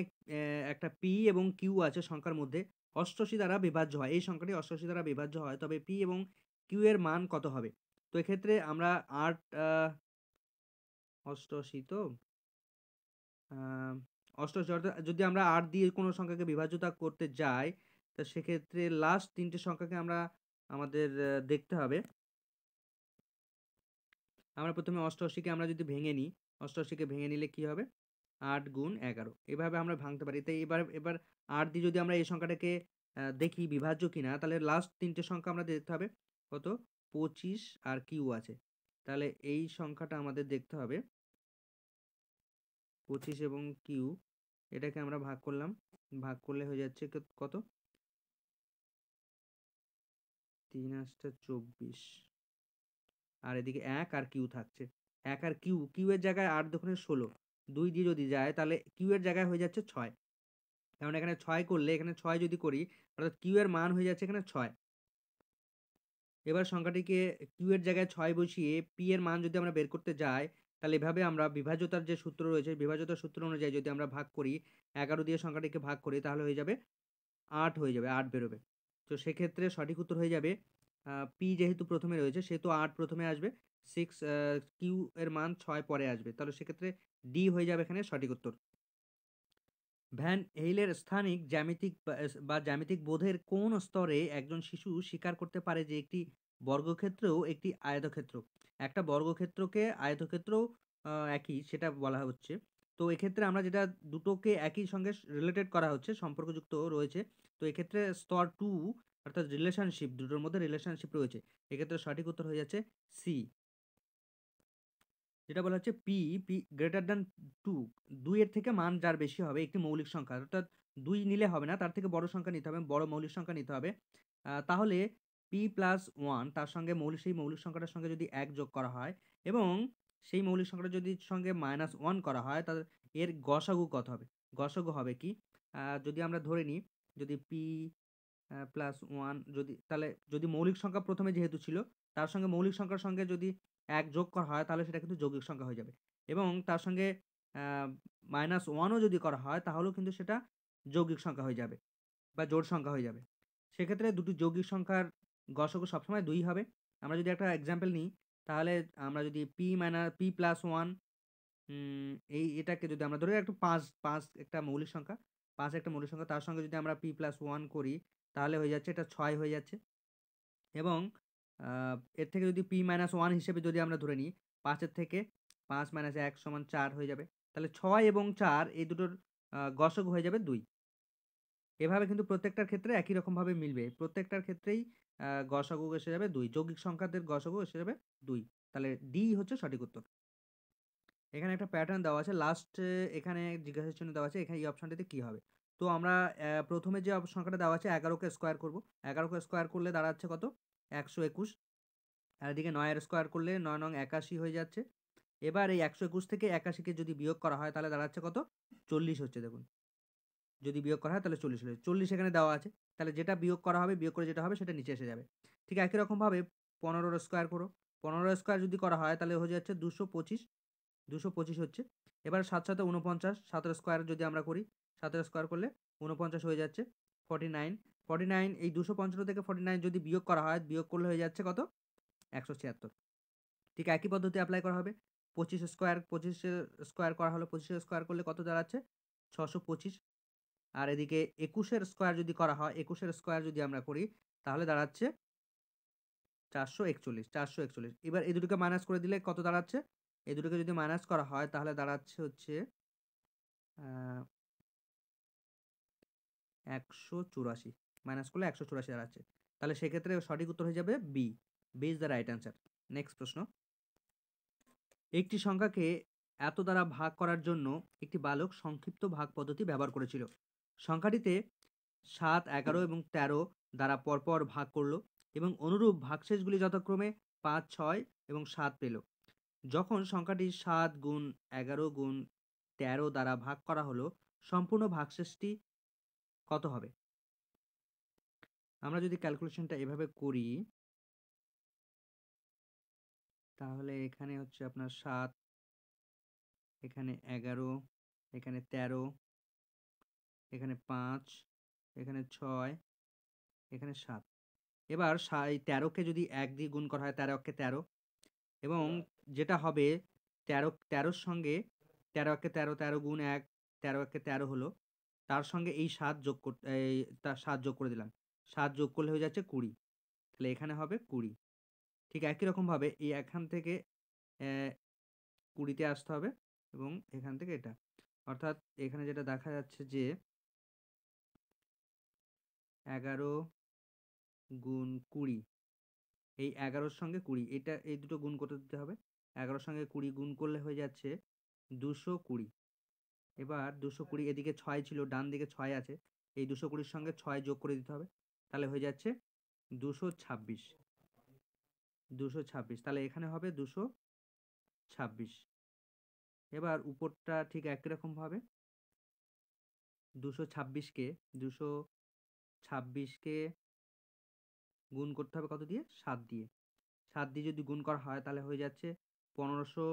একটা পি এবং কিউ আছে সংখ্যার মধ্যে অষ্টশী দ্বারা বিভাজ্য হয় এই সংখ্যাটি অষ্টশী দ্বারা বিভাজ্য হয় তবে পি এবং কিউ এর মান কত হবে তো এক্ষেত্রে আমরা আট অষ্টশী তো অষ্টশী অর্থাৎ যদি আমরা আট দিয়ে কোনো সংখ্যাকে বিভাজ্যতা করতে যাই তো সেক্ষেত্রে লাস্ট তিনটে সংখ্যাকে আমরা আমাদের দেখতে হবে আমরা প্রথমে অষ্টআশিকে আমরা যদি ভেঙে নিই অষ্টআশিকে ভেঙে নিলে কি হবে আট গুণ এগারো এভাবে আমরা ভাঙতে পারি তাই এবার এবার আট দিয়ে যদি আমরা এই সংখ্যাটাকে দেখি বিভাজ্য কিনা তাহলে লাস্ট তিনটে সংখ্যা আমরা দেখতে হবে কত পঁচিশ আর কিউ আছে তাহলে এই সংখ্যাটা আমাদের দেখতে হবে পঁচিশ এবং কিউ এটাকে আমরা ভাগ করলাম ভাগ করলে হয়ে যাচ্ছে কত তিন আটটা চব্বিশ আর এদিকে এক আর কিউ থাকছে এক আর কিউ কিউ এর জায়গায় আট দোকানে ষোলো দুই দিয়ে যদি যায় তাহলে কিউ এর জায়গায় হয়ে যাচ্ছে ছয় কারণ মানে এখানে ছয় করলে এখানে ছয় যদি করি অর্থাৎ কিউ এর মান হয়ে যাচ্ছে এখানে ছয় এবার সংখ্যাটিকে কিউ এর জায়গায় ছয় বসিয়ে পি এর মান যদি আমরা বের করতে যাই তাহলে এভাবে আমরা বিভাজতার যে সূত্র রয়েছে বিভাজ্যতার সূত্র অনুযায়ী যদি আমরা ভাগ করি এগারো দিয়ে সংখ্যাটিকে ভাগ করি তাহলে হয়ে যাবে আট হয়ে যাবে আট বেরোবে তো সেক্ষেত্রে সঠিক উত্তর হয়ে যাবে পি যেহেতু প্রথমে রয়েছে সেহেতু আট প্রথমে আসবে সিক্স কিউ এর মান ছয় পরে আসবে তাহলে সেক্ষেত্রে ডি হয়ে যাবে এখানে সঠিক উত্তর ভ্যান এইলের স্থানিক জ্যামিতিক বা জ্যামিতিক বোধের কোন স্তরে একজন শিশু স্বীকার করতে পারে যে একটি বর্গক্ষেত্রও একটি আয়তক্ষেত্র একটা বর্গক্ষেত্রকে আয়তক্ষেত্র একই সেটা বলা হচ্ছে তো এক্ষেত্রে আমরা যেটা দুটোকে একই সঙ্গে রিলেটেড করা হচ্ছে সম্পর্কযুক্ত রয়েছে তো এক্ষেত্রে স্তর টু অর্থাৎ রিলেশনশিপ দুটোর মধ্যে রিলেশনশিপ রয়েছে এক্ষেত্রে সঠিক উত্তর হয়ে যাচ্ছে সি যেটা বলা হচ্ছে P P greater than two দুইয়ের থেকে মান যার বেশি হবে একটি মৌলিক সংখ্যা অর্থাৎ দুই নিলে হবে না তার থেকে বড় সংখ্যা নিতে হবে বড় মৌলিক সংখ্যা নিতে হবে তাহলে পি প্লাস ওয়ান তার সঙ্গে মৌলিক সেই মৌলিক সংখ্যাটার সঙ্গে যদি এক যোগ করা হয় এবং সেই মৌলিক সংখ্যাটা যদি সঙ্গে মাইনাস ওয়ান করা হয় তাহলে এর গসাগু কত হবে গসাগু হবে কি যদি আমরা ধরে নিই যদি পি প্লাস ওয়ান যদি তাহলে যদি মৌলিক সংখ্যা প্রথমে যেহেতু ছিল তার সঙ্গে মৌলিক সংখ্যার সঙ্গে যদি এক যোগ করা হয় তাহলে সেটা কিন্তু যৌগিক সংখ্যা হয়ে যাবে এবং তার সঙ্গে মাইনাস ওয়ানও যদি করা হয় তাহলেও কিন্তু সেটা যৌগিক সংখ্যা হয়ে যাবে বা জোড় সংখ্যা হয়ে যাবে সেক্ষেত্রে দুটি যৌগিক সংখ্যার গসক সবসময় দুই হবে আমরা যদি একটা এক্সাম্পল নিই তাহলে আমরা যদি P minus P plus one এই এটাকে যদি আমরা ধরে একটু পাঁচ পাঁচ একটা মৌলিক সংখ্যা পাঁচ একটা মৌলিক সংখ্যা তার সঙ্গে যদি আমরা পি প্লাস ওয়ান করি তাহলে হয়ে যাচ্ছে এটা ছয় হয়ে যাচ্ছে এবং এর থেকে যদি পি মাইনাস ওয়ান হিসেবে যদি আমরা ধরে নিই পাঁচের থেকে পাঁচ মাইনাস এক সমান চার হয়ে যাবে তাহলে ছয় এবং চার এই দুটোর গসক হয়ে যাবে দুই এভাবে কিন্তু প্রত্যেকটার ক্ষেত্রে একই রকমভাবে মিলবে প্রত্যেকটার ক্ষেত্রেই গসক এসে যাবে দুই যৌগিক সংখ্যাদের গসক এসে যাবে দুই তাহলে ডি হচ্ছে সঠিক উত্তর এখানে একটা প্যাটার্ন দেওয়া আছে লাস্ট এখানে জিজ্ঞাসার জন্য দেওয়া আছে এখানে এই অপশানটিতে কী হবে তো আমরা প্রথমে যে সংখ্যাটা দেওয়া আছে এগারোকে স্কোয়ার করবো এগারোকে স্কোয়ার করলে দাঁড়াচ্ছে কত একশো একুশ আর এদিকে নয়ের স্কোয়ার করলে নয় নং একাশি হয়ে যাচ্ছে এবার এই একশো একুশ থেকে একাশিকে যদি বিয়োগ করা হয় তাহলে দাঁড়াচ্ছে কত চল্লিশ হচ্ছে দেখুন যদি বিয়োগ করা হয় তাহলে চল্লিশ হচ্ছে চল্লিশ এখানে দেওয়া আছে তাহলে যেটা বিয়োগ করা হবে বিয়োগ করে যেটা হবে সেটা নিচে এসে যাবে ঠিক একই রকমভাবে পনেরোর স্কোয়ার করো পনেরো স্কোয়ার যদি করা হয় তাহলে হয়ে যাচ্ছে দুশো পঁচিশ দুশো পঁচিশ হচ্ছে এবার সাত সাথে উনপঞ্চাশ সাতের স্কোয়ার যদি আমরা করি সাতের স্কোয়ার করলে উনপঞ্চাশ হয়ে যাচ্ছে ফর্টি নাইন ফর্টি নাইন এই দুশো পঞ্চান্ন থেকে ফর্টি নাইন যদি বিয়োগ করা হয় বিয়োগ করলে হয়ে যাচ্ছে কত একশো ছিয়াত্তর ঠিক একই পদ্ধতি অ্যাপ্লাই করা হবে পঁচিশ স্কোয়ার পঁচিশ স্কোয়ার করা হলো পঁচিশে স্কোয়ার করলে কত দাঁড়াচ্ছে ছশো পঁচিশ আর এদিকে একুশের স্কোয়ার যদি করা হয় একুশের স্কোয়ার যদি আমরা করি তাহলে দাঁড়াচ্ছে চারশো একচল্লিশ চারশো একচল্লিশ এবার এই দুটোকে মাইনাস করে দিলে কত দাঁড়াচ্ছে এই দুটোকে যদি মাইনাস করা হয় তাহলে দাঁড়াচ্ছে হচ্ছে একশো চুরাশি মাইনাস করলে একশো চুরাশি দাঁড়াচ্ছে তাহলে সেক্ষেত্রে সঠিক উত্তর হয়ে যাবে B B is the right answer next প্রশ্ন একটি সংখ্যাকে এত দ্বারা ভাগ করার জন্য একটি বালক সংক্ষিপ্ত ভাগ পদ্ধতি ব্যবহার করেছিল সংখ্যাটিতে সাত এগারো এবং তেরো দ্বারা পরপর ভাগ করলো এবং অনুরূপ ভাগশেষগুলি যথাক্রমে পাঁচ ছয় এবং সাত পেল যখন সংখ্যাটি সাত গুণ এগারো গুণ তেরো দ্বারা ভাগ করা হলো সম্পূর্ণ ভাগশেষটি কত হবে আমরা যদি ক্যালকুলেশনটা এভাবে করি তাহলে এখানে হচ্ছে আপনার সাত এখানে এগারো এখানে তেরো এখানে পাঁচ এখানে ছয় এখানে সাত এবার এই তেরোকে যদি এক দিয়ে গুণ করা হয় তেরো অক্ষে তেরো এবং যেটা হবে তেরো তেরোর সঙ্গে তেরো একে তেরো তেরো গুণ এক তেরো একে তেরো হলো তার সঙ্গে এই সাত যোগ কর তার সাত যোগ করে দিলাম সাত যোগ করলে হয়ে যাচ্ছে কুড়ি তাহলে এখানে হবে কুড়ি ঠিক একই রকমভাবে এই এখান থেকে কুড়িতে আসতে হবে এবং এখান থেকে এটা অর্থাৎ এখানে যেটা দেখা যাচ্ছে যে এগারো গুণ কুড়ি এই এগারোর সঙ্গে কুড়ি এটা এই দুটো গুণ করতে দিতে হবে এগারোর সঙ্গে কুড়ি গুণ করলে হয়ে যাচ্ছে দুশো কুড়ি এবার দুশো কুড়ি এদিকে ছয় ছিল ডান দিকে ছয় আছে এই দুশো কুড়ির সঙ্গে ছয় যোগ করে দিতে হবে তাহলে হয়ে যাচ্ছে দুশো ছাব্বিশ দুশো ছাব্বিশ তাহলে এখানে হবে দুশো ছাব্বিশ এবার উপরটা ঠিক একই রকমভাবে দুশো ছাব্বিশকে দুশো ছাব্বিশকে গুণ করতে হবে কত দিয়ে সাত দিয়ে সাত দিয়ে যদি গুণ করা হয় তাহলে হয়ে যাচ্ছে পনেরোশো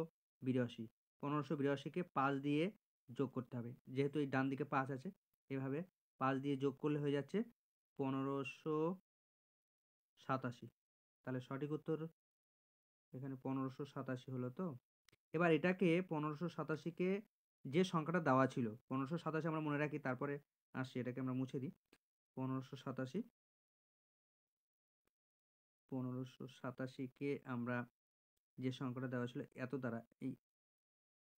বিরাশি পনেরোশো বিরাশিকে পাঁচ দিয়ে যোগ করতে হবে যেহেতু এই ডান দিকে পাঁচ আছে এভাবে পাঁচ দিয়ে যোগ করলে হয়ে যাচ্ছে পনেরোশো সাতাশি তাহলে সঠিক উত্তর এখানে পনেরোশো সাতাশি হলো তো এবার এটাকে পনেরোশো সাতাশিকে যে সংখ্যাটা দেওয়া ছিল পনেরোশো সাতাশি আমরা মনে রাখি তারপরে আসছি এটাকে আমরা মুছে দিই পনেরোশো সাতাশি পনেরোশো সাতাশিকে আমরা যে সংখ্যাটা দেওয়া ছিল এত দ্বারা এই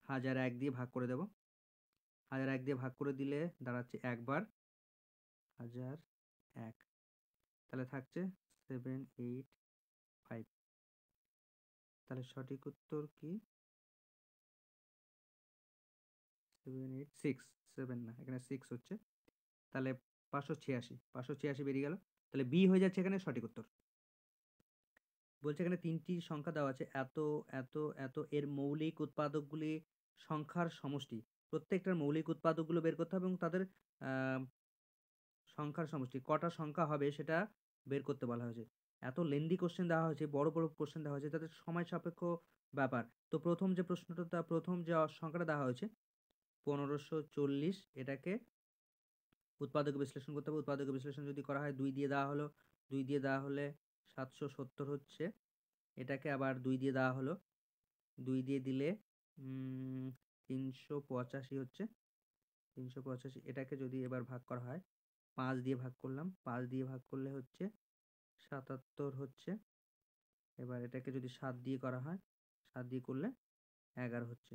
হাজার এক দিয়ে ভাগ করে দেব হাজার এক দিয়ে ভাগ করে দিলে দাঁড়াচ্ছে একবার হাজার এক তাহলে থাকছে সেভেন এইট ফাইভ তাহলে সঠিক উত্তর কি সেভেন এইট সিক্স সেভেন না এখানে সিক্স হচ্ছে তাহলে পাঁচশো ছিয়াশি পাঁচশো ছিয়াশি বেরিয়ে গেল তাহলে বি হয়ে যাচ্ছে এখানে সঠিক উত্তর বলছে এখানে তিনটি সংখ্যা দেওয়া আছে এত এত এত এর মৌলিক উৎপাদকগুলি সংখ্যার সমষ্টি প্রত্যেকটার মৌলিক উৎপাদকগুলো বের করতে হবে এবং তাদের সংখ্যার সমষ্টি কটা সংখ্যা হবে সেটা বের করতে বলা হয়েছে এত লেন্দি কোশ্চেন দেওয়া হয়েছে বড় বড় কোশ্চেন দেওয়া হয়েছে তাদের সময় সাপেক্ষ ব্যাপার তো প্রথম যে প্রশ্নটা প্রথম যে সংখ্যাটা দেওয়া হয়েছে পনেরোশো চল্লিশ এটাকে উৎপাদক বিশ্লেষণ করতে হবে উৎপাদক বিশ্লেষণ যদি করা হয় দুই দিয়ে দেওয়া হলো দুই দিয়ে দেওয়া হলে সাতশো সত্তর হচ্ছে এটাকে আবার দুই দিয়ে দেওয়া হলো দুই দিয়ে দিলে তিনশো পঁচাশি হচ্ছে তিনশো পঁচাশি এটাকে যদি এবার ভাগ করা হয় পাঁচ দিয়ে ভাগ করলাম পাঁচ দিয়ে ভাগ করলে হচ্ছে সাতাত্তর হচ্ছে এবার এটাকে যদি সাত দিয়ে করা হয় সাত দিয়ে করলে এগারো হচ্ছে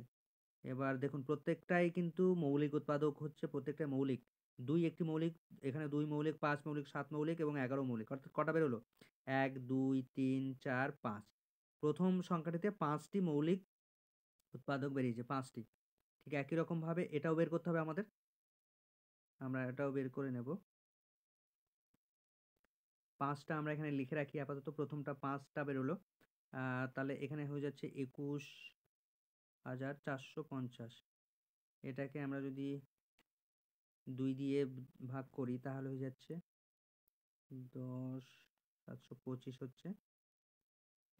এবার দেখুন প্রত্যেকটাই কিন্তু মৌলিক উৎপাদক হচ্ছে প্রত্যেকটাই মৌলিক দুই একটি মৌলিক এখানে দুই মৌলিক পাঁচ মৌলিক সাত মৌলিক এবং এগারো মৌলিক অর্থাৎ কটা বেরোলো এক দুই তিন চার পাঁচ প্রথম সংখ্যাটিতে পাঁচটি মৌলিক উৎপাদক বেরিয়েছে পাঁচটি ঠিক একই রকমভাবে এটাও বের করতে হবে আমাদের আমরা এটাও বের করে নেব পাঁচটা আমরা এখানে লিখে রাখি আপাতত প্রথমটা পাঁচটা বেরোলো তাহলে এখানে হয়ে যাচ্ছে একুশ হাজার চারশো পঞ্চাশ এটাকে আমরা যদি দুই দিয়ে ভাগ করি তাহলে হয়ে যাচ্ছে দশ সাতশো পঁচিশ হচ্ছে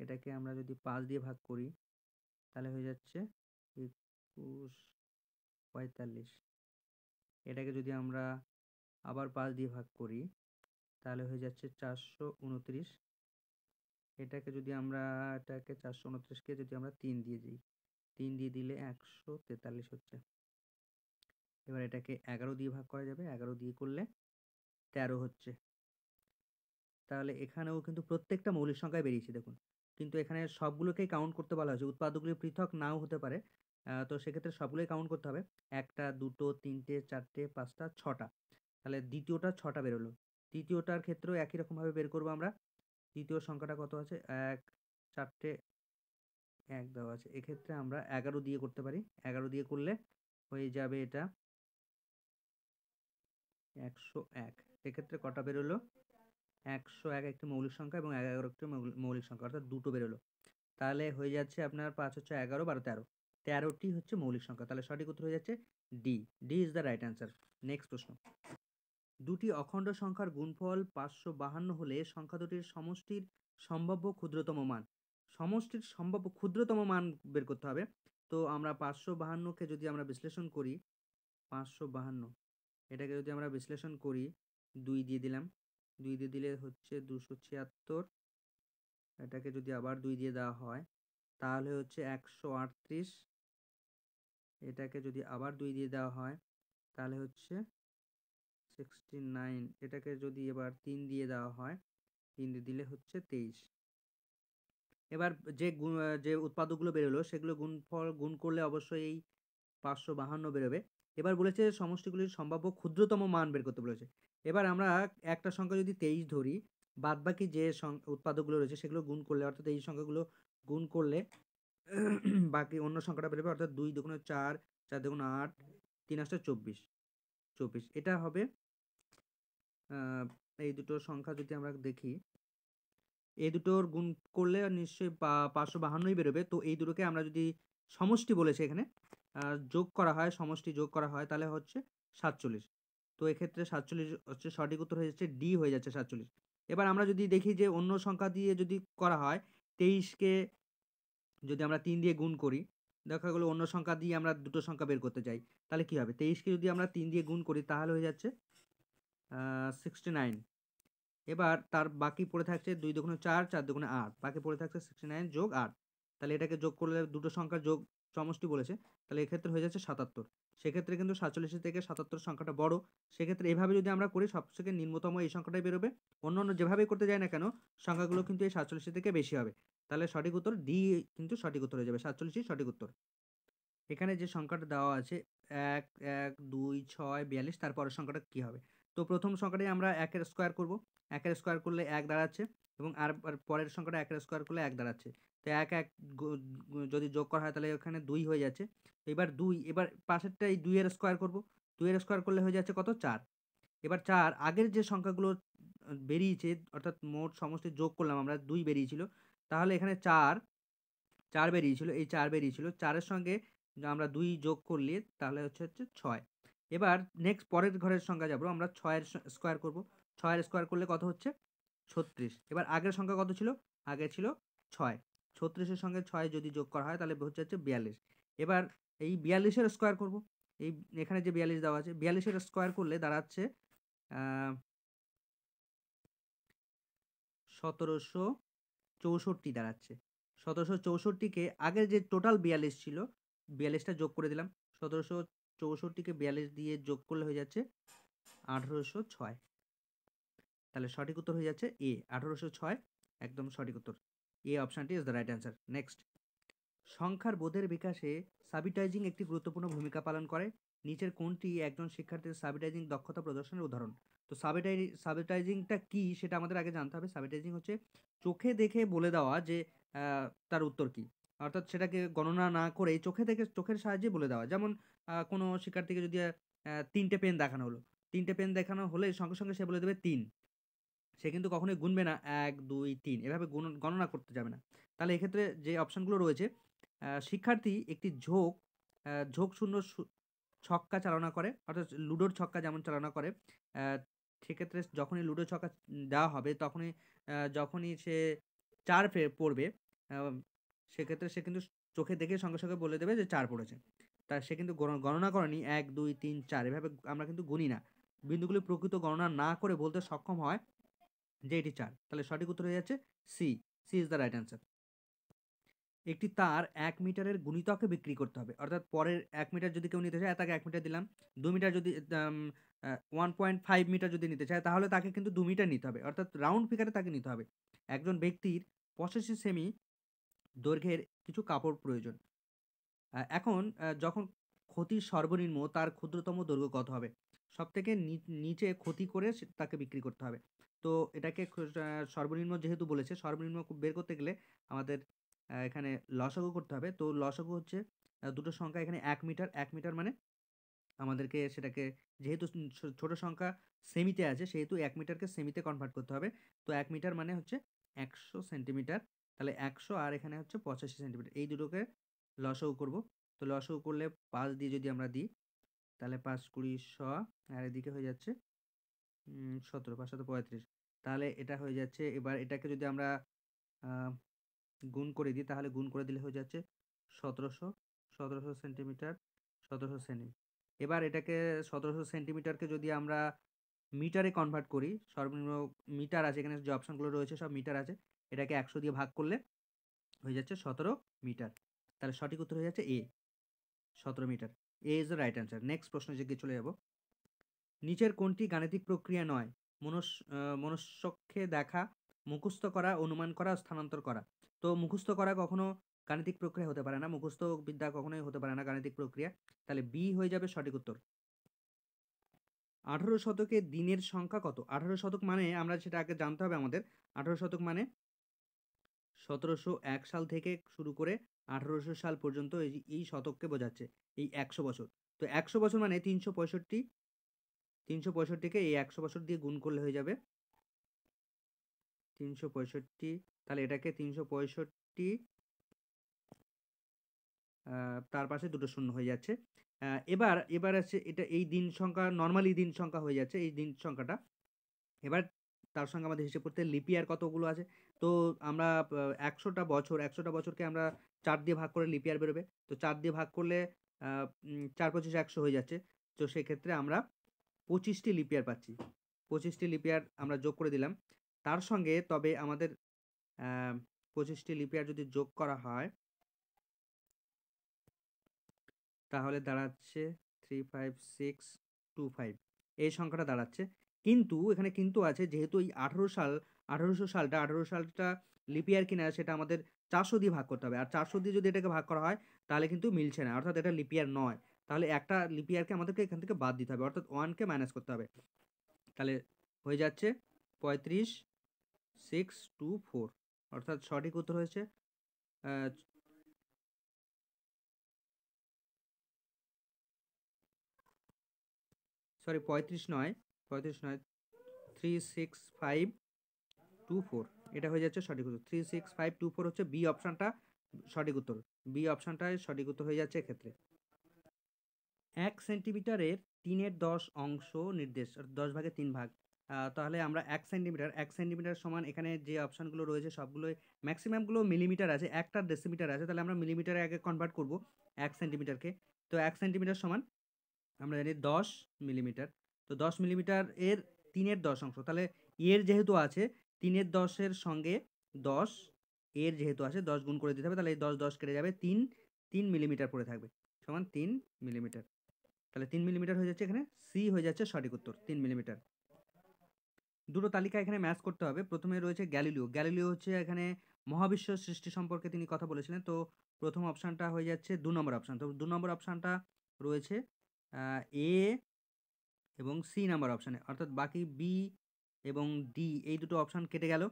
এটাকে আমরা যদি পাঁচ দিয়ে ভাগ করি তাহলে হয়ে যাচ্ছে একুশ পঁয়তাল্লিশ এটাকে যদি আমরা আবার পাঁচ দিয়ে ভাগ করি তাহলে হয়ে যাচ্ছে চারশো উনত্রিশ এটাকে যদি আমরা এটাকে চারশো উনত্রিশকে যদি আমরা তিন দিয়ে দিই তিন দিয়ে দিলে একশো তেতাল্লিশ হচ্ছে এবার এটাকে এগারো দিয়ে ভাগ করা যাবে এগারো দিয়ে করলে তেরো হচ্ছে তাহলে এখানেও কিন্তু প্রত্যেকটা মৌলিক সংখ্যায় বেরিয়েছে দেখুন কিন্তু এখানে সবগুলোকেই কাউন্ট করতে বলা হয়েছে উৎপাদকগুলি পৃথক নাও হতে পারে তো সেক্ষেত্রে সবগুলোই কাউন্ট করতে হবে একটা দুটো তিনটে চারটে পাঁচটা ছটা তাহলে দ্বিতীয়টা ছটা বেরোলো তৃতীয়টার ক্ষেত্রেও একই রকমভাবে বের করবো আমরা তৃতীয় সংখ্যাটা কত আছে এক চারটে এক দেওয়া আছে এক্ষেত্রে আমরা এগারো দিয়ে করতে পারি এগারো দিয়ে করলে হয়ে যাবে এটা একশো এক সেক্ষেত্রে কটা বেরোলো একশো এক একটি মৌলিক সংখ্যা এবং এগারো একটি মৌলিক সংখ্যা অর্থাৎ দুটো বেরোলো তাহলে হয়ে যাচ্ছে আপনার পাঁচ হচ্ছে এগারো বারো তেরো তেরোটি হচ্ছে মৌলিক সংখ্যা তাহলে সঠিক উত্তর হয়ে যাচ্ছে D D is the right answer next প্রশ্ন দুটি অখণ্ড সংখ্যার গুণফল পাঁচশো বাহান্ন হলে সংখ্যা দুটির সমষ্টির সম্ভাব্য ক্ষুদ্রতম মান সমষ্টির সম্ভাব্য ক্ষুদ্রতম মান বের করতে হবে তো আমরা পাঁচশো বাহান্নকে যদি আমরা বিশ্লেষণ করি পাঁচশো বাহান্ন এটাকে যদি আমরা বিশ্লেষণ করি দুই দিয়ে দিলাম দুই দিয়ে দিলে হচ্ছে দুশো ছিয়াত্তর এটাকে যদি আবার দুই দিয়ে দেওয়া হয় তাহলে হচ্ছে একশো আটত্রিশ এটাকে যদি আবার দুই দিয়ে দেওয়া হয় তাহলে হচ্ছে সিক্সটি নাইন এটাকে যদি এবার তিন দিয়ে দেওয়া হয় তিন দিয়ে দিলে হচ্ছে তেইশ এবার যে গুণ যে উৎপাদকগুলো বেরোলো সেগুলো গুণফল গুণ করলে অবশ্যই এই পাঁচশো বাহান্ন বেরোবে এবার বলেছে সমষ্টিগুলির সম্ভাব্য ক্ষুদ্রতম মান বের করতে বলেছে এবার আমরা একটা সংখ্যা যদি তেইশ ধরি বাদবাকি যে উৎপাদকগুলো রয়েছে সেগুলো গুণ করলে অর্থাৎ এই সংখ্যাগুলো গুণ করলে বাকি অন্য সংখ্যাটা বেরোবে অর্থাৎ দুই দুগুণে চার চার দুগুণে আট তিন আসটা চব্বিশ চব্বিশ এটা হবে এই দুটো সংখ্যা যদি আমরা দেখি এই দুটোর গুণ করলে নিশ্চয়ই পাঁচশো বাহান্নই বেরোবে তো এই দুটোকে আমরা যদি সমষ্টি বলেছি এখানে যোগ করা হয় সমষ্টি যোগ করা হয় তাহলে হচ্ছে সাতচল্লিশ তো এক্ষেত্রে সাতচল্লিশ হচ্ছে সঠিক উত্তর হয়ে যাচ্ছে ডি হয়ে যাচ্ছে সাতচল্লিশ এবার আমরা যদি দেখি যে অন্য সংখ্যা দিয়ে যদি করা হয় তেইশকে যদি আমরা তিন দিয়ে গুণ করি দেখা গেলো অন্য সংখ্যা দিয়ে আমরা দুটো সংখ্যা বের করতে চাই তাহলে কী হবে তেইশকে যদি আমরা তিন দিয়ে গুণ করি তাহলে হয়ে যাচ্ছে সিক্সটি নাইন এবার তার বাকি পড়ে থাকছে দুই দোকানে চার চার দোকানে আট বাকি পড়ে থাকছে সিক্সটি নাইন যোগ আট তাহলে এটাকে যোগ করলে দুটো সংখ্যা যোগ সমষ্টি বলেছে তাহলে এক্ষেত্রে হয়ে যাচ্ছে সাতাত্তর সেক্ষেত্রে কিন্তু সাতচল্লিশ থেকে সাতাত্তর সংখ্যাটা বড় সেক্ষেত্রে এভাবে যদি আমরা করি সব থেকে নিম্নতম এই সংখ্যাটাই বেরোবে অন্য অন্য যেভাবে করতে যাই না কেন সংখ্যাগুলো কিন্তু এই সাতচল্লিশ থেকে বেশি হবে তাহলে সঠিক উত্তর ডি কিন্তু সঠিক উত্তর হয়ে যাবে সাতচল্লিশই সঠিক উত্তর এখানে যে সংখ্যাটা দেওয়া আছে এক এক দুই ছয় বিয়াল্লিশ তারপরের সংখ্যাটা কী হবে তো প্রথম সংখ্যাটাই আমরা একের স্কোয়ার করব একের স্কোয়ার করলে এক দাঁড়াচ্ছে এবং আর পরের সংখ্যাটা একের স্কোয়ার করলে এক দাঁড়াচ্ছে তো এক এক যদি যোগ করা হয় তাহলে এখানে দুই হয়ে যাচ্ছে এবার দুই এবার পাশেরটা এই দুইয়ের স্কোয়ার করব দুইয়ের স্কোয়ার করলে হয়ে যাচ্ছে কত চার এবার চার আগের যে সংখ্যাগুলো বেরিয়েছে অর্থাৎ মোট সমস্ত যোগ করলাম আমরা দুই বেরিয়েছিল তাহলে এখানে চার চার বেরিয়েছিল এই চার বেরিয়েছিল চারের সঙ্গে আমরা দুই যোগ করলে তাহলে হচ্ছে হচ্ছে ছয় এবার নেক্সট পরের ঘরের সংখ্যা যাবো আমরা ছয়ের স্কোয়ার করব ছয়ের স্কোয়ার করলে কত হচ্ছে ছত্রিশ এবার আগের সংখ্যা কত ছিল আগে ছিল ছয় ছত্রিশের সঙ্গে ছয় যদি যোগ করা হয় তাহলে হচ্ছে হচ্ছে বিয়াল্লিশ এবার এই বিয়াল্লিশের স্কোয়ার করব এই এখানে যে বিয়াল্লিশ দেওয়া আছে বিয়াল্লিশের স্কোয়ার করলে দাঁড়াচ্ছে সতেরোশো চৌষট্টি দাঁড়াচ্ছে সতেরোশো চৌষট্টিকে আগের যে টোটাল বিয়াল্লিশ ছিল বিয়াল্লিশটা যোগ করে দিলাম সতেরোশো চৌষট্টিকে বিয়াল্লিশ দিয়ে যোগ করলে হয়ে যাচ্ছে আঠেরোশো ছয় তাহলে সঠিক উত্তর হয়ে যাচ্ছে এ আঠেরোশো ছয় একদম সঠিক উত্তর এই অপশানটি is the right answer next সংখ্যার বোধের বিকাশে সাবিটাইজিং একটি গুরুত্বপূর্ণ ভূমিকা পালন করে নিচের কোনটি একজন শিক্ষার্থীর সাবিটাইজিং দক্ষতা প্রদর্শনের উদাহরণ তো সাবিটাই সাবিটাইজিংটা কি সেটা আমাদের আগে জানতে হবে সাবিটাইজিং হচ্ছে চোখে দেখে বলে দেওয়া যে তার উত্তর কী অর্থাৎ সেটাকে গণনা না করে চোখে দেখে চোখের সাহায্যে বলে দেওয়া যেমন কোনো শিক্ষার্থীকে যদি তিনটে পেন দেখানো হলো তিনটে পেন দেখানো হলে সঙ্গে সঙ্গে সে বলে দেবে তিন সে কিন্তু কখনোই গুনবে না এক দুই তিন এভাবে গণনা করতে যাবে না তাহলে এক্ষেত্রে যে অপশানগুলো রয়েছে শিক্ষার্থী একটি ঝোঁক ঝোঁক শূন্য ছক্কা চালনা করে অর্থাৎ লুডোর ছক্কা যেমন চালনা করে সেক্ষেত্রে যখনই লুডো ছক্কা দেওয়া হবে তখনই যখনই সে চার পড়বে সেক্ষেত্রে সে কিন্তু চোখে দেখে সঙ্গে সঙ্গে বলে দেবে যে চার পড়েছে তা সে কিন্তু গণনা করেনি এক দুই তিন চার এভাবে আমরা কিন্তু গুনি না বিন্দুগুলি প্রকৃত গণনা না করে বলতে সক্ষম হয় যে এটি চার তাহলে সঠিক উত্তর হয়ে যাচ্ছে C C is the right answer একটি তার এক মিটারের গুণিতকে বিক্রি করতে হবে অর্থাৎ পরের এক মিটার যদি কেউ নিতে চায় তাকে এক মিটার দিলাম দু মিটার যদি ওয়ান পয়েন্ট ফাইভ মিটার যদি নিতে চায় তাহলে তাকে কিন্তু দু মিটার নিতে হবে অর্থাৎ রাউন্ড ফিগারে তাকে নিতে হবে একজন ব্যক্তির পঁচাশি সেমি দৈর্ঘ্যের কিছু কাপড় প্রয়োজন এখন যখন ক্ষতির সর্বনিম্ন তার ক্ষুদ্রতম দৈর্ঘ্য কত হবে সব থেকে নিচে ক্ষতি করে তাকে বিক্রি করতে হবে তো এটাকে সর্বনিম্ন যেহেতু বলেছে সর্বনিম্ন বের করতে গেলে আমাদের এখানে লসাগু করতে হবে তো লসাগু হচ্ছে দুটো সংখ্যা এখানে এক মিটার এক মিটার মানে আমাদেরকে সেটাকে যেহেতু ছোট সংখ্যা সেমিতে আছে সেহেতু এক মিটারকে সেমিতে কনভার্ট করতে হবে তো এক মিটার মানে হচ্ছে একশো সেন্টিমিটার তাহলে একশো আর এখানে হচ্ছে পঁচাশি সেন্টিমিটার এই দুটোকে লসও করব তো লসও করলে পাঁচ দিয়ে যদি আমরা দিই তাহলে পাঁচ কুড়ি শ আর এদিকে হয়ে যাচ্ছে সতেরো পাঁচ শত পঁয়ত্রিশ তাহলে এটা হয়ে যাচ্ছে এবার এটাকে যদি আমরা গুণ করে দিই তাহলে গুণ করে দিলে হয়ে যাচ্ছে সতেরোশো সতেরোশো সেন্টিমিটার সতেরোশো সেমি এবার এটাকে সতেরোশো সেন্টিমিটারকে যদি আমরা মিটারে কনভার্ট করি সর্বনিম্ন মিটার আছে এখানে যে অপশানগুলো রয়েছে সব মিটার আছে এটাকে একশো দিয়ে ভাগ করলে হয়ে যাচ্ছে সতেরো মিটার তাহলে সঠিক উত্তর হয়ে যাচ্ছে এ সতেরো metre A is the right answer next প্রশ্ন যে চলে যাব নিচের কোনটি গাণিতিক প্রক্রিয়া নয় মনস মনস্যক্ষে দেখা মুখস্থ করা অনুমান করা স্থানান্তর করা তো মুখস্থ করা কখনো গাণিতিক প্রক্রিয়া হতে পারে না মুখস্থ বিদ্যা কখনোই হতে পারে না গাণিতিক প্রক্রিয়া তাহলে বি হয়ে যাবে সঠিক উত্তর আঠারো শতকে দিনের সংখ্যা কত আঠারো শতক মানে আমরা সেটা আগে জানতে হবে আমাদের আঠারো শতক মানে সতেরোশো এক সাল থেকে শুরু করে আঠারোশো সাল পর্যন্ত এই এই শতককে বোঝাচ্ছে এই একশো বছর তো একশো বছর মানে তিনশো পঁয়ষট্টি তিনশো পঁয়ষট্টিকে এই একশো বছর দিয়ে গুণ করলে হয়ে যাবে তিনশো পঁয়ষট্টি তাহলে এটাকে তিনশো পঁয়ষট্টি তার পাশে দুটো শূন্য হয়ে যাচ্ছে এবার এবার আছে এটা এই দিন সংখ্যা নর্মালি দিন সংখ্যা হয়ে যাচ্ছে এই দিন সংখ্যাটা এবার তার সঙ্গে আমাদের হিসেব করতে লিপিয়ার কতগুলো আছে তো আমরা একশোটা বছর একশোটা বছরকে আমরা চার দিয়ে ভাগ করে লিপিয়ার বেরোবে তো চার দিয়ে ভাগ করলে চার পঁচিশ একশো হয়ে যাচ্ছে তো সেক্ষেত্রে আমরা পঁচিশটি লিপিয়ার পাচ্ছি পঁচিশটি লিপিয়ার আমরা যোগ করে দিলাম তার সঙ্গে তবে আমাদের পঁচিশটি লিপিয়ার যদি যোগ করা হয় তাহলে দাঁড়াচ্ছে three five six two five এই সংখ্যাটা দাঁড়াচ্ছে কিন্তু এখানে কিন্তু আছে যেহেতু এই আঠেরো সাল আঠেরোশো সালটা আঠারোশো সালটা লিপিয়ার কিনা সেটা আমাদের চারশো দিয়ে ভাগ করতে হবে আর চারশো দিয়ে যদি এটাকে ভাগ করা হয় তাহলে কিন্তু মিলছে না অর্থাৎ এটা লিপিয়ার নয় তাহলে একটা লিপিয়ারকে আমাদেরকে এখান থেকে বাদ দিতে হবে অর্থাৎ ওয়ানকে মাইনাস করতে হবে তাহলে হয়ে যাচ্ছে পঁয়ত্রিশ সিক্স টু ফোর অর্থাৎ সঠিক উত্তর হয়েছে সরি পঁয়ত্রিশ নয় পঁয়ত্রিশ নয় three six five two four এটা হয়ে যাচ্ছে সঠিক উত্তর three six five two four হচ্ছে বি অপশানটা সঠিক উত্তর বি অপশানটা সঠিক উত্তর হয়ে যাচ্ছে এক্ষেত্রে এক সেন্টিমিটারের তিনের দশ অংশ নির্দেশ দশ ভাগে তিন ভাগ তাহলে আমরা এক সেন্টিমিটার এক সেন্টিমিটার সমান এখানে যে অপশানগুলো রয়েছে সবগুলোই ম্যাক্সিমামগুলো মিলিমিটার আছে একটা ডেসিমিটার আছে তাহলে আমরা মিলিমিটারে আগে কনভার্ট করব এক সেন্টিমিটারকে তো এক সেন্টিমিটার সমান আমরা জানি দশ মিলিমিটার তো দশ মিলিমিটার এর তিনের দশ অংশ তাহলে এর যেহেতু আছে তিনের দশের সঙ্গে দশ এর যেহেতু আছে দশ গুণ করে দিতে হবে তাহলে এই দশ দশ কেটে যাবে তিন তিন মিলিমিটার পড়ে থাকবে সমান তিন মিলিমিটার তাহলে তিন মিলিমিটার হয়ে যাচ্ছে এখানে সি হয়ে যাচ্ছে সঠিক উত্তর তিন মিলিমিটার দুটো তালিকা এখানে ম্যাচ করতে হবে প্রথমে রয়েছে গ্যালিলিও গ্যালিলিও হচ্ছে এখানে মহাবিশ্ব সৃষ্টি সম্পর্কে তিনি কথা বলেছিলেন তো প্রথম অপশানটা হয়ে যাচ্ছে দু নম্বর অপশান তো দু নম্বর অপশানটা রয়েছে এ এবং সি নাম্বার অপশানে অর্থাৎ বাকি বি এবং ডি এই দুটো অপশান কেটে গেল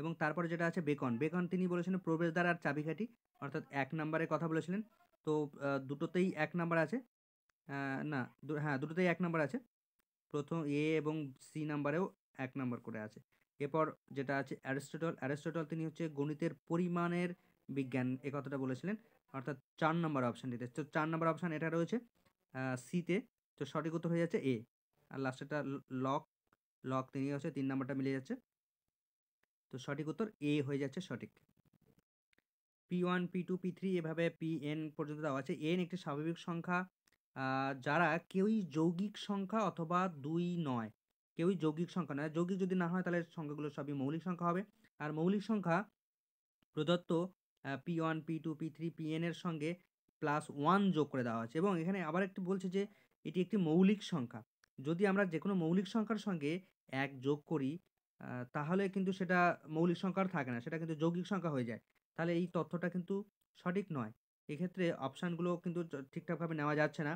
এবং তারপরে যেটা আছে বেকন বেকন তিনি বলেছিলেন প্রবেশদ্বার আর চাবিকাঠি অর্থাৎ এক নম্বরের কথা বলেছিলেন তো দুটোতেই এক নাম্বার আছে না হ্যাঁ দুটোতেই এক নাম্বার আছে প্রথম এ এবং সি নাম্বারেও এক নাম্বার করে আছে এরপর যেটা আছে অ্যারিস্টোটল অ্যারিস্টোটল তিনি হচ্ছে গণিতের পরিমাণের বিজ্ঞান এ কথাটা বলেছিলেন অর্থাৎ চার নাম্বার অপশানটিতে তো চার নাম্বার অপশান এটা রয়েছে সিতে তো সঠিক উত্তর হয়ে যাচ্ছে এ আর লাস্টেরটা লক লক তিন হচ্ছে তিন নাম্বারটা মিলে যাচ্ছে তো সঠিক উত্তর এ হয়ে যাচ্ছে সঠিক P one P two P three এভাবে পি এন পর্যন্ত দেওয়া আছে এন একটি স্বাভাবিক সংখ্যা যারা কেউই যৌগিক সংখ্যা অথবা দুই নয় কেউই যৌগিক সংখ্যা নয় যৌগিক যদি না হয় তাহলে সংখ্যাগুলো সবই মৌলিক সংখ্যা হবে আর মৌলিক সংখ্যা প্রদত্ত P one P two P three P N এর সঙ্গে প্লাস ওয়ান যোগ করে দেওয়া আছে এবং এখানে আবার একটি বলছে যে এটি একটি মৌলিক সংখ্যা যদি আমরা যে কোনো মৌলিক সংখ্যার সঙ্গে এক যোগ করি তাহলে কিন্তু সেটা মৌলিক সংখ্যার থাকে না সেটা কিন্তু যৌগিক সংখ্যা হয়ে যায় তাহলে এই তথ্যটা কিন্তু সঠিক নয় এক্ষেত্রে অপশানগুলো কিন্তু ঠিকঠাকভাবে নেওয়া যাচ্ছে না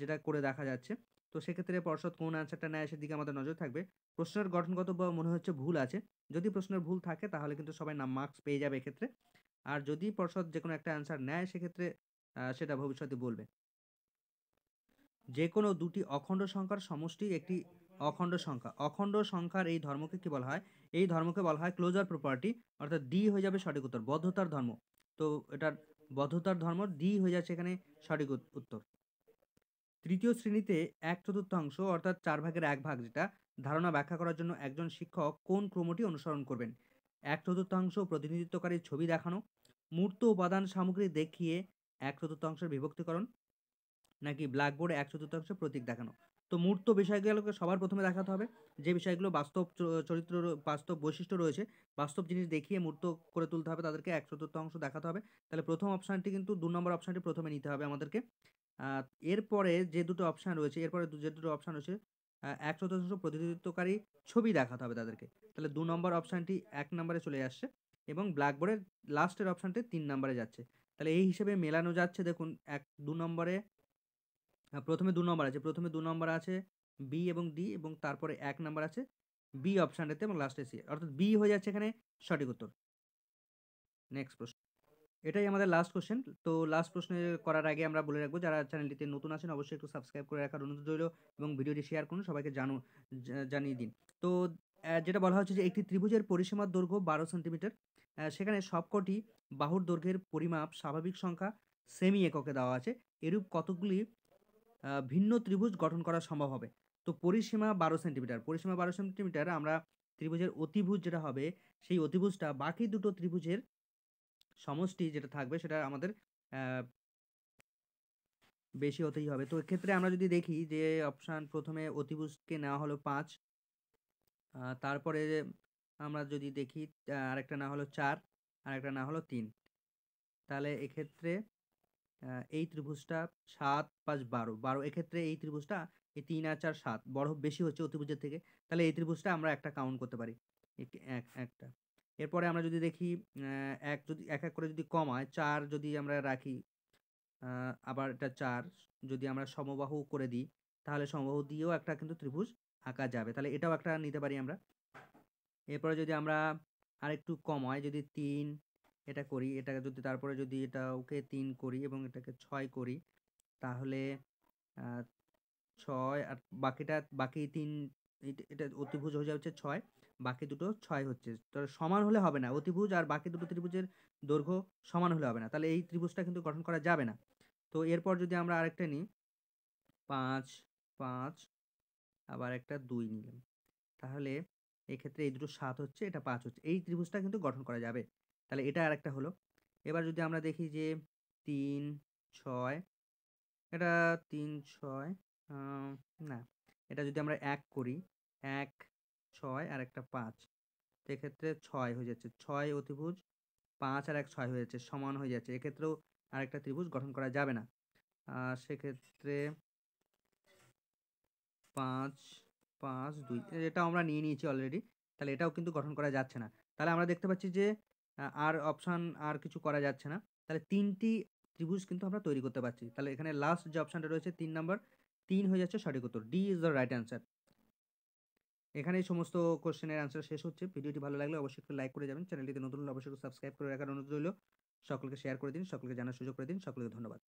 যেটা করে দেখা যাচ্ছে তো সেক্ষেত্রে পর্ষদ কোন অ্যান্সারটা নেয় সেদিকে আমাদের নজর থাকবে প্রশ্নের গঠনগত মনে হচ্ছে ভুল আছে যদি প্রশ্নের ভুল থাকে তাহলে কিন্তু সবাই নাম মার্কস পেয়ে যাবে এক্ষেত্রে আর যদি পর্ষদ যে কোনো একটা অ্যান্সার নেয় সেক্ষেত্রে সেটা ভবিষ্যতে বলবে যে কোনো দুটি অখণ্ড সংখ্যার সমষ্টি একটি অখণ্ড সংখ্যা অখণ্ড সংখ্যার এই ধর্মকে কী বলা হয় এই ধর্মকে বলা হয় ক্লোজার প্রপার্টি অর্থাৎ ডি হয়ে যাবে সঠিক উত্তর বদ্ধতার ধর্ম তো এটার বদ্ধতার ধর্ম ডি হয়ে যাচ্ছে এখানে সঠিক উত্তর তৃতীয় শ্রেণীতে এক চতুর্থাংশ অর্থাৎ চার ভাগের এক ভাগ যেটা ধারণা ব্যাখ্যা করার জন্য একজন শিক্ষক কোন ক্রমটি অনুসরণ করবেন এক চতুর্থাংশ প্রতিনিধিত্বকারী ছবি দেখানো মূর্ত উপাদান সামগ্রী দেখিয়ে এক চতুর্থাংশের বিভক্তিকরণ নাকি ব্ল্যাকবোর্ডে এক চতুর্থাংশ প্রতীক দেখানো তো মূর্ত বিষয়গুলোকে সবার প্রথমে দেখাতে হবে যে বিষয়গুলো বাস্তব চরিত্র বাস্তব বৈশিষ্ট্য রয়েছে বাস্তব জিনিস দেখিয়ে মূর্ত করে তুলতে হবে তাদেরকে এক চতুর্থাংশ অংশ দেখাতে হবে তাহলে প্রথম অপশানটি কিন্তু দু নম্বর অপশানটি প্রথমে নিতে হবে আমাদেরকে এরপরে যে দুটো অপশান রয়েছে এরপরে যে দুটো অপশান রয়েছে এক চতুর্থাংশ প্রতিনিধিত্বকারী ছবি দেখাতে হবে তাদেরকে তাহলে দু নম্বর অপশানটি এক নম্বরে চলে আসছে এবং ব্ল্যাকবোর্ডের লাস্টের অপশানটি তিন নম্বরে যাচ্ছে তাহলে এই হিসেবে মেলানো যাচ্ছে দেখুন এক দু নম্বরে প্রথমে দু নম্বর আছে প্রথমে দু নম্বর আছে বি এবং ডি এবং তারপরে এক নম্বর আছে বি অপশানটাতে এবং লাস্টে সি অর্থাৎ বি হয়ে যাচ্ছে এখানে সঠিক উত্তর নেক্সট প্রশ্ন এটাই আমাদের লাস্ট কোশ্চেন তো লাস্ট প্রশ্নে করার আগে আমরা বলে রাখবো যারা চ্যানেলটিতে নতুন আছেন অবশ্যই একটু সাবস্ক্রাইব করে রাখার অনুরোধ রইল এবং ভিডিওটি শেয়ার করুন সবাইকে জানুন জানিয়ে দিন তো যেটা বলা হচ্ছে যে একটি ত্রিভুজের পরিসীমার দৈর্ঘ্য বারো সেন্টিমিটার সেখানে সবকটি বাহুর দৈর্ঘ্যের পরিমাপ স্বাভাবিক সংখ্যা সেমি এককে দেওয়া আছে এরূপ কতগুলি ভিন্ন ত্রিভুজ গঠন করা সম্ভব হবে তো পরিসীমা বারো সেন্টিমিটার পরিসীমা বারো সেন্টিমিটার আমরা ত্রিভুজের অতিভুজ যেটা হবে সেই অতিভুজটা বাকি দুটো ত্রিভুজের সমষ্টি যেটা থাকবে সেটা আমাদের বেশি হতেই হবে তো এক্ষেত্রে আমরা যদি দেখি যে অপশান প্রথমে অতিভুজকে নেওয়া হলো পাঁচ তারপরে আমরা যদি দেখি আরেকটা না হলো চার আরেকটা না হলো তিন তাহলে এক্ষেত্রে এই ত্রিভুজটা সাত পাঁচ বারো বারো এক্ষেত্রে এই ত্রিভুজটা এই তিন আর চার সাত বড় বেশি হচ্ছে অতিভুজের থেকে তাহলে এই ত্রিভুজটা আমরা একটা কাউন্ট করতে পারি এক একটা এরপরে আমরা যদি দেখি এক যদি এক এক করে যদি কমায় চার যদি আমরা রাখি আবার এটা চার যদি আমরা সমবাহু করে দিই তাহলে সমবাহু দিয়েও একটা কিন্তু ত্রিভুজ আঁকা যাবে তাহলে এটাও একটা নিতে পারি আমরা এরপরে যদি আমরা আরেকটু কমায় যদি তিন এটা করি এটা যদি তারপরে যদি এটা ওকে তিন করি এবং এটাকে ছয় করি তাহলে ছয় আর বাকিটা বাকি তিন এটা অতিভুজ হয়ে যাচ্ছে ছয় বাকি দুটো ছয় হচ্ছে তো সমান হলে হবে না অতিভুজ আর বাকি দুটো ত্রিভুজের দৈর্ঘ্য সমান হলে হবে না তাহলে এই ত্রিভুজটা কিন্তু গঠন করা যাবে না তো এরপর যদি আমরা আরেকটা নিই পাঁচ পাঁচ আবার একটা দুই নিলাম তাহলে এক্ষেত্রে এই দুটো সাত হচ্ছে এটা পাঁচ হচ্ছে এই ত্রিভুজটা কিন্তু গঠন করা যাবে তাহলে এটা আর একটা হলো এবার যদি আমরা দেখি যে তিন ছয় এটা তিন ছয় না এটা যদি আমরা এক করি এক ছয় আর একটা পাঁচ সেক্ষেত্রে ছয় হয়ে যাচ্ছে ছয় অতিভুজ পাঁচ আর এক ছয় হয়ে যাচ্ছে সমান হয়ে যাচ্ছে এক্ষেত্রেও আরেকটা ত্রিভুজ গঠন করা যাবে না সেক্ষেত্রে পাঁচ পাঁচ দুই এটা আমরা নিয়ে নিয়েছি অলরেডি তাহলে এটাও কিন্তু গঠন করা যাচ্ছে না তাহলে আমরা দেখতে পাচ্ছি যে আর অপশান আর কিছু করা যাচ্ছে না তাহলে তিনটি ত্রিভুজ কিন্তু আমরা তৈরি করতে পারছি তাহলে এখানে লাস্ট যে অপশানটা রয়েছে তিন নম্বর তিন হয়ে যাচ্ছে সঠিক উত্তর D is the right answer এখানে সমস্ত কোশ্চেনের অ্যান্সার শেষ হচ্ছে ভিডিওটি ভালো লাগলে অবশ্যই একটু লাইক করে যাবেন চ্যানেলটিতে নতুন অবশ্যই সাবস্ক্রাইব করে রাখার অনুরোধ রইল সকলকে শেয়ার করে দিন সকলকে জানার সুযোগ করে দিন সকলকে ধন্যবাদ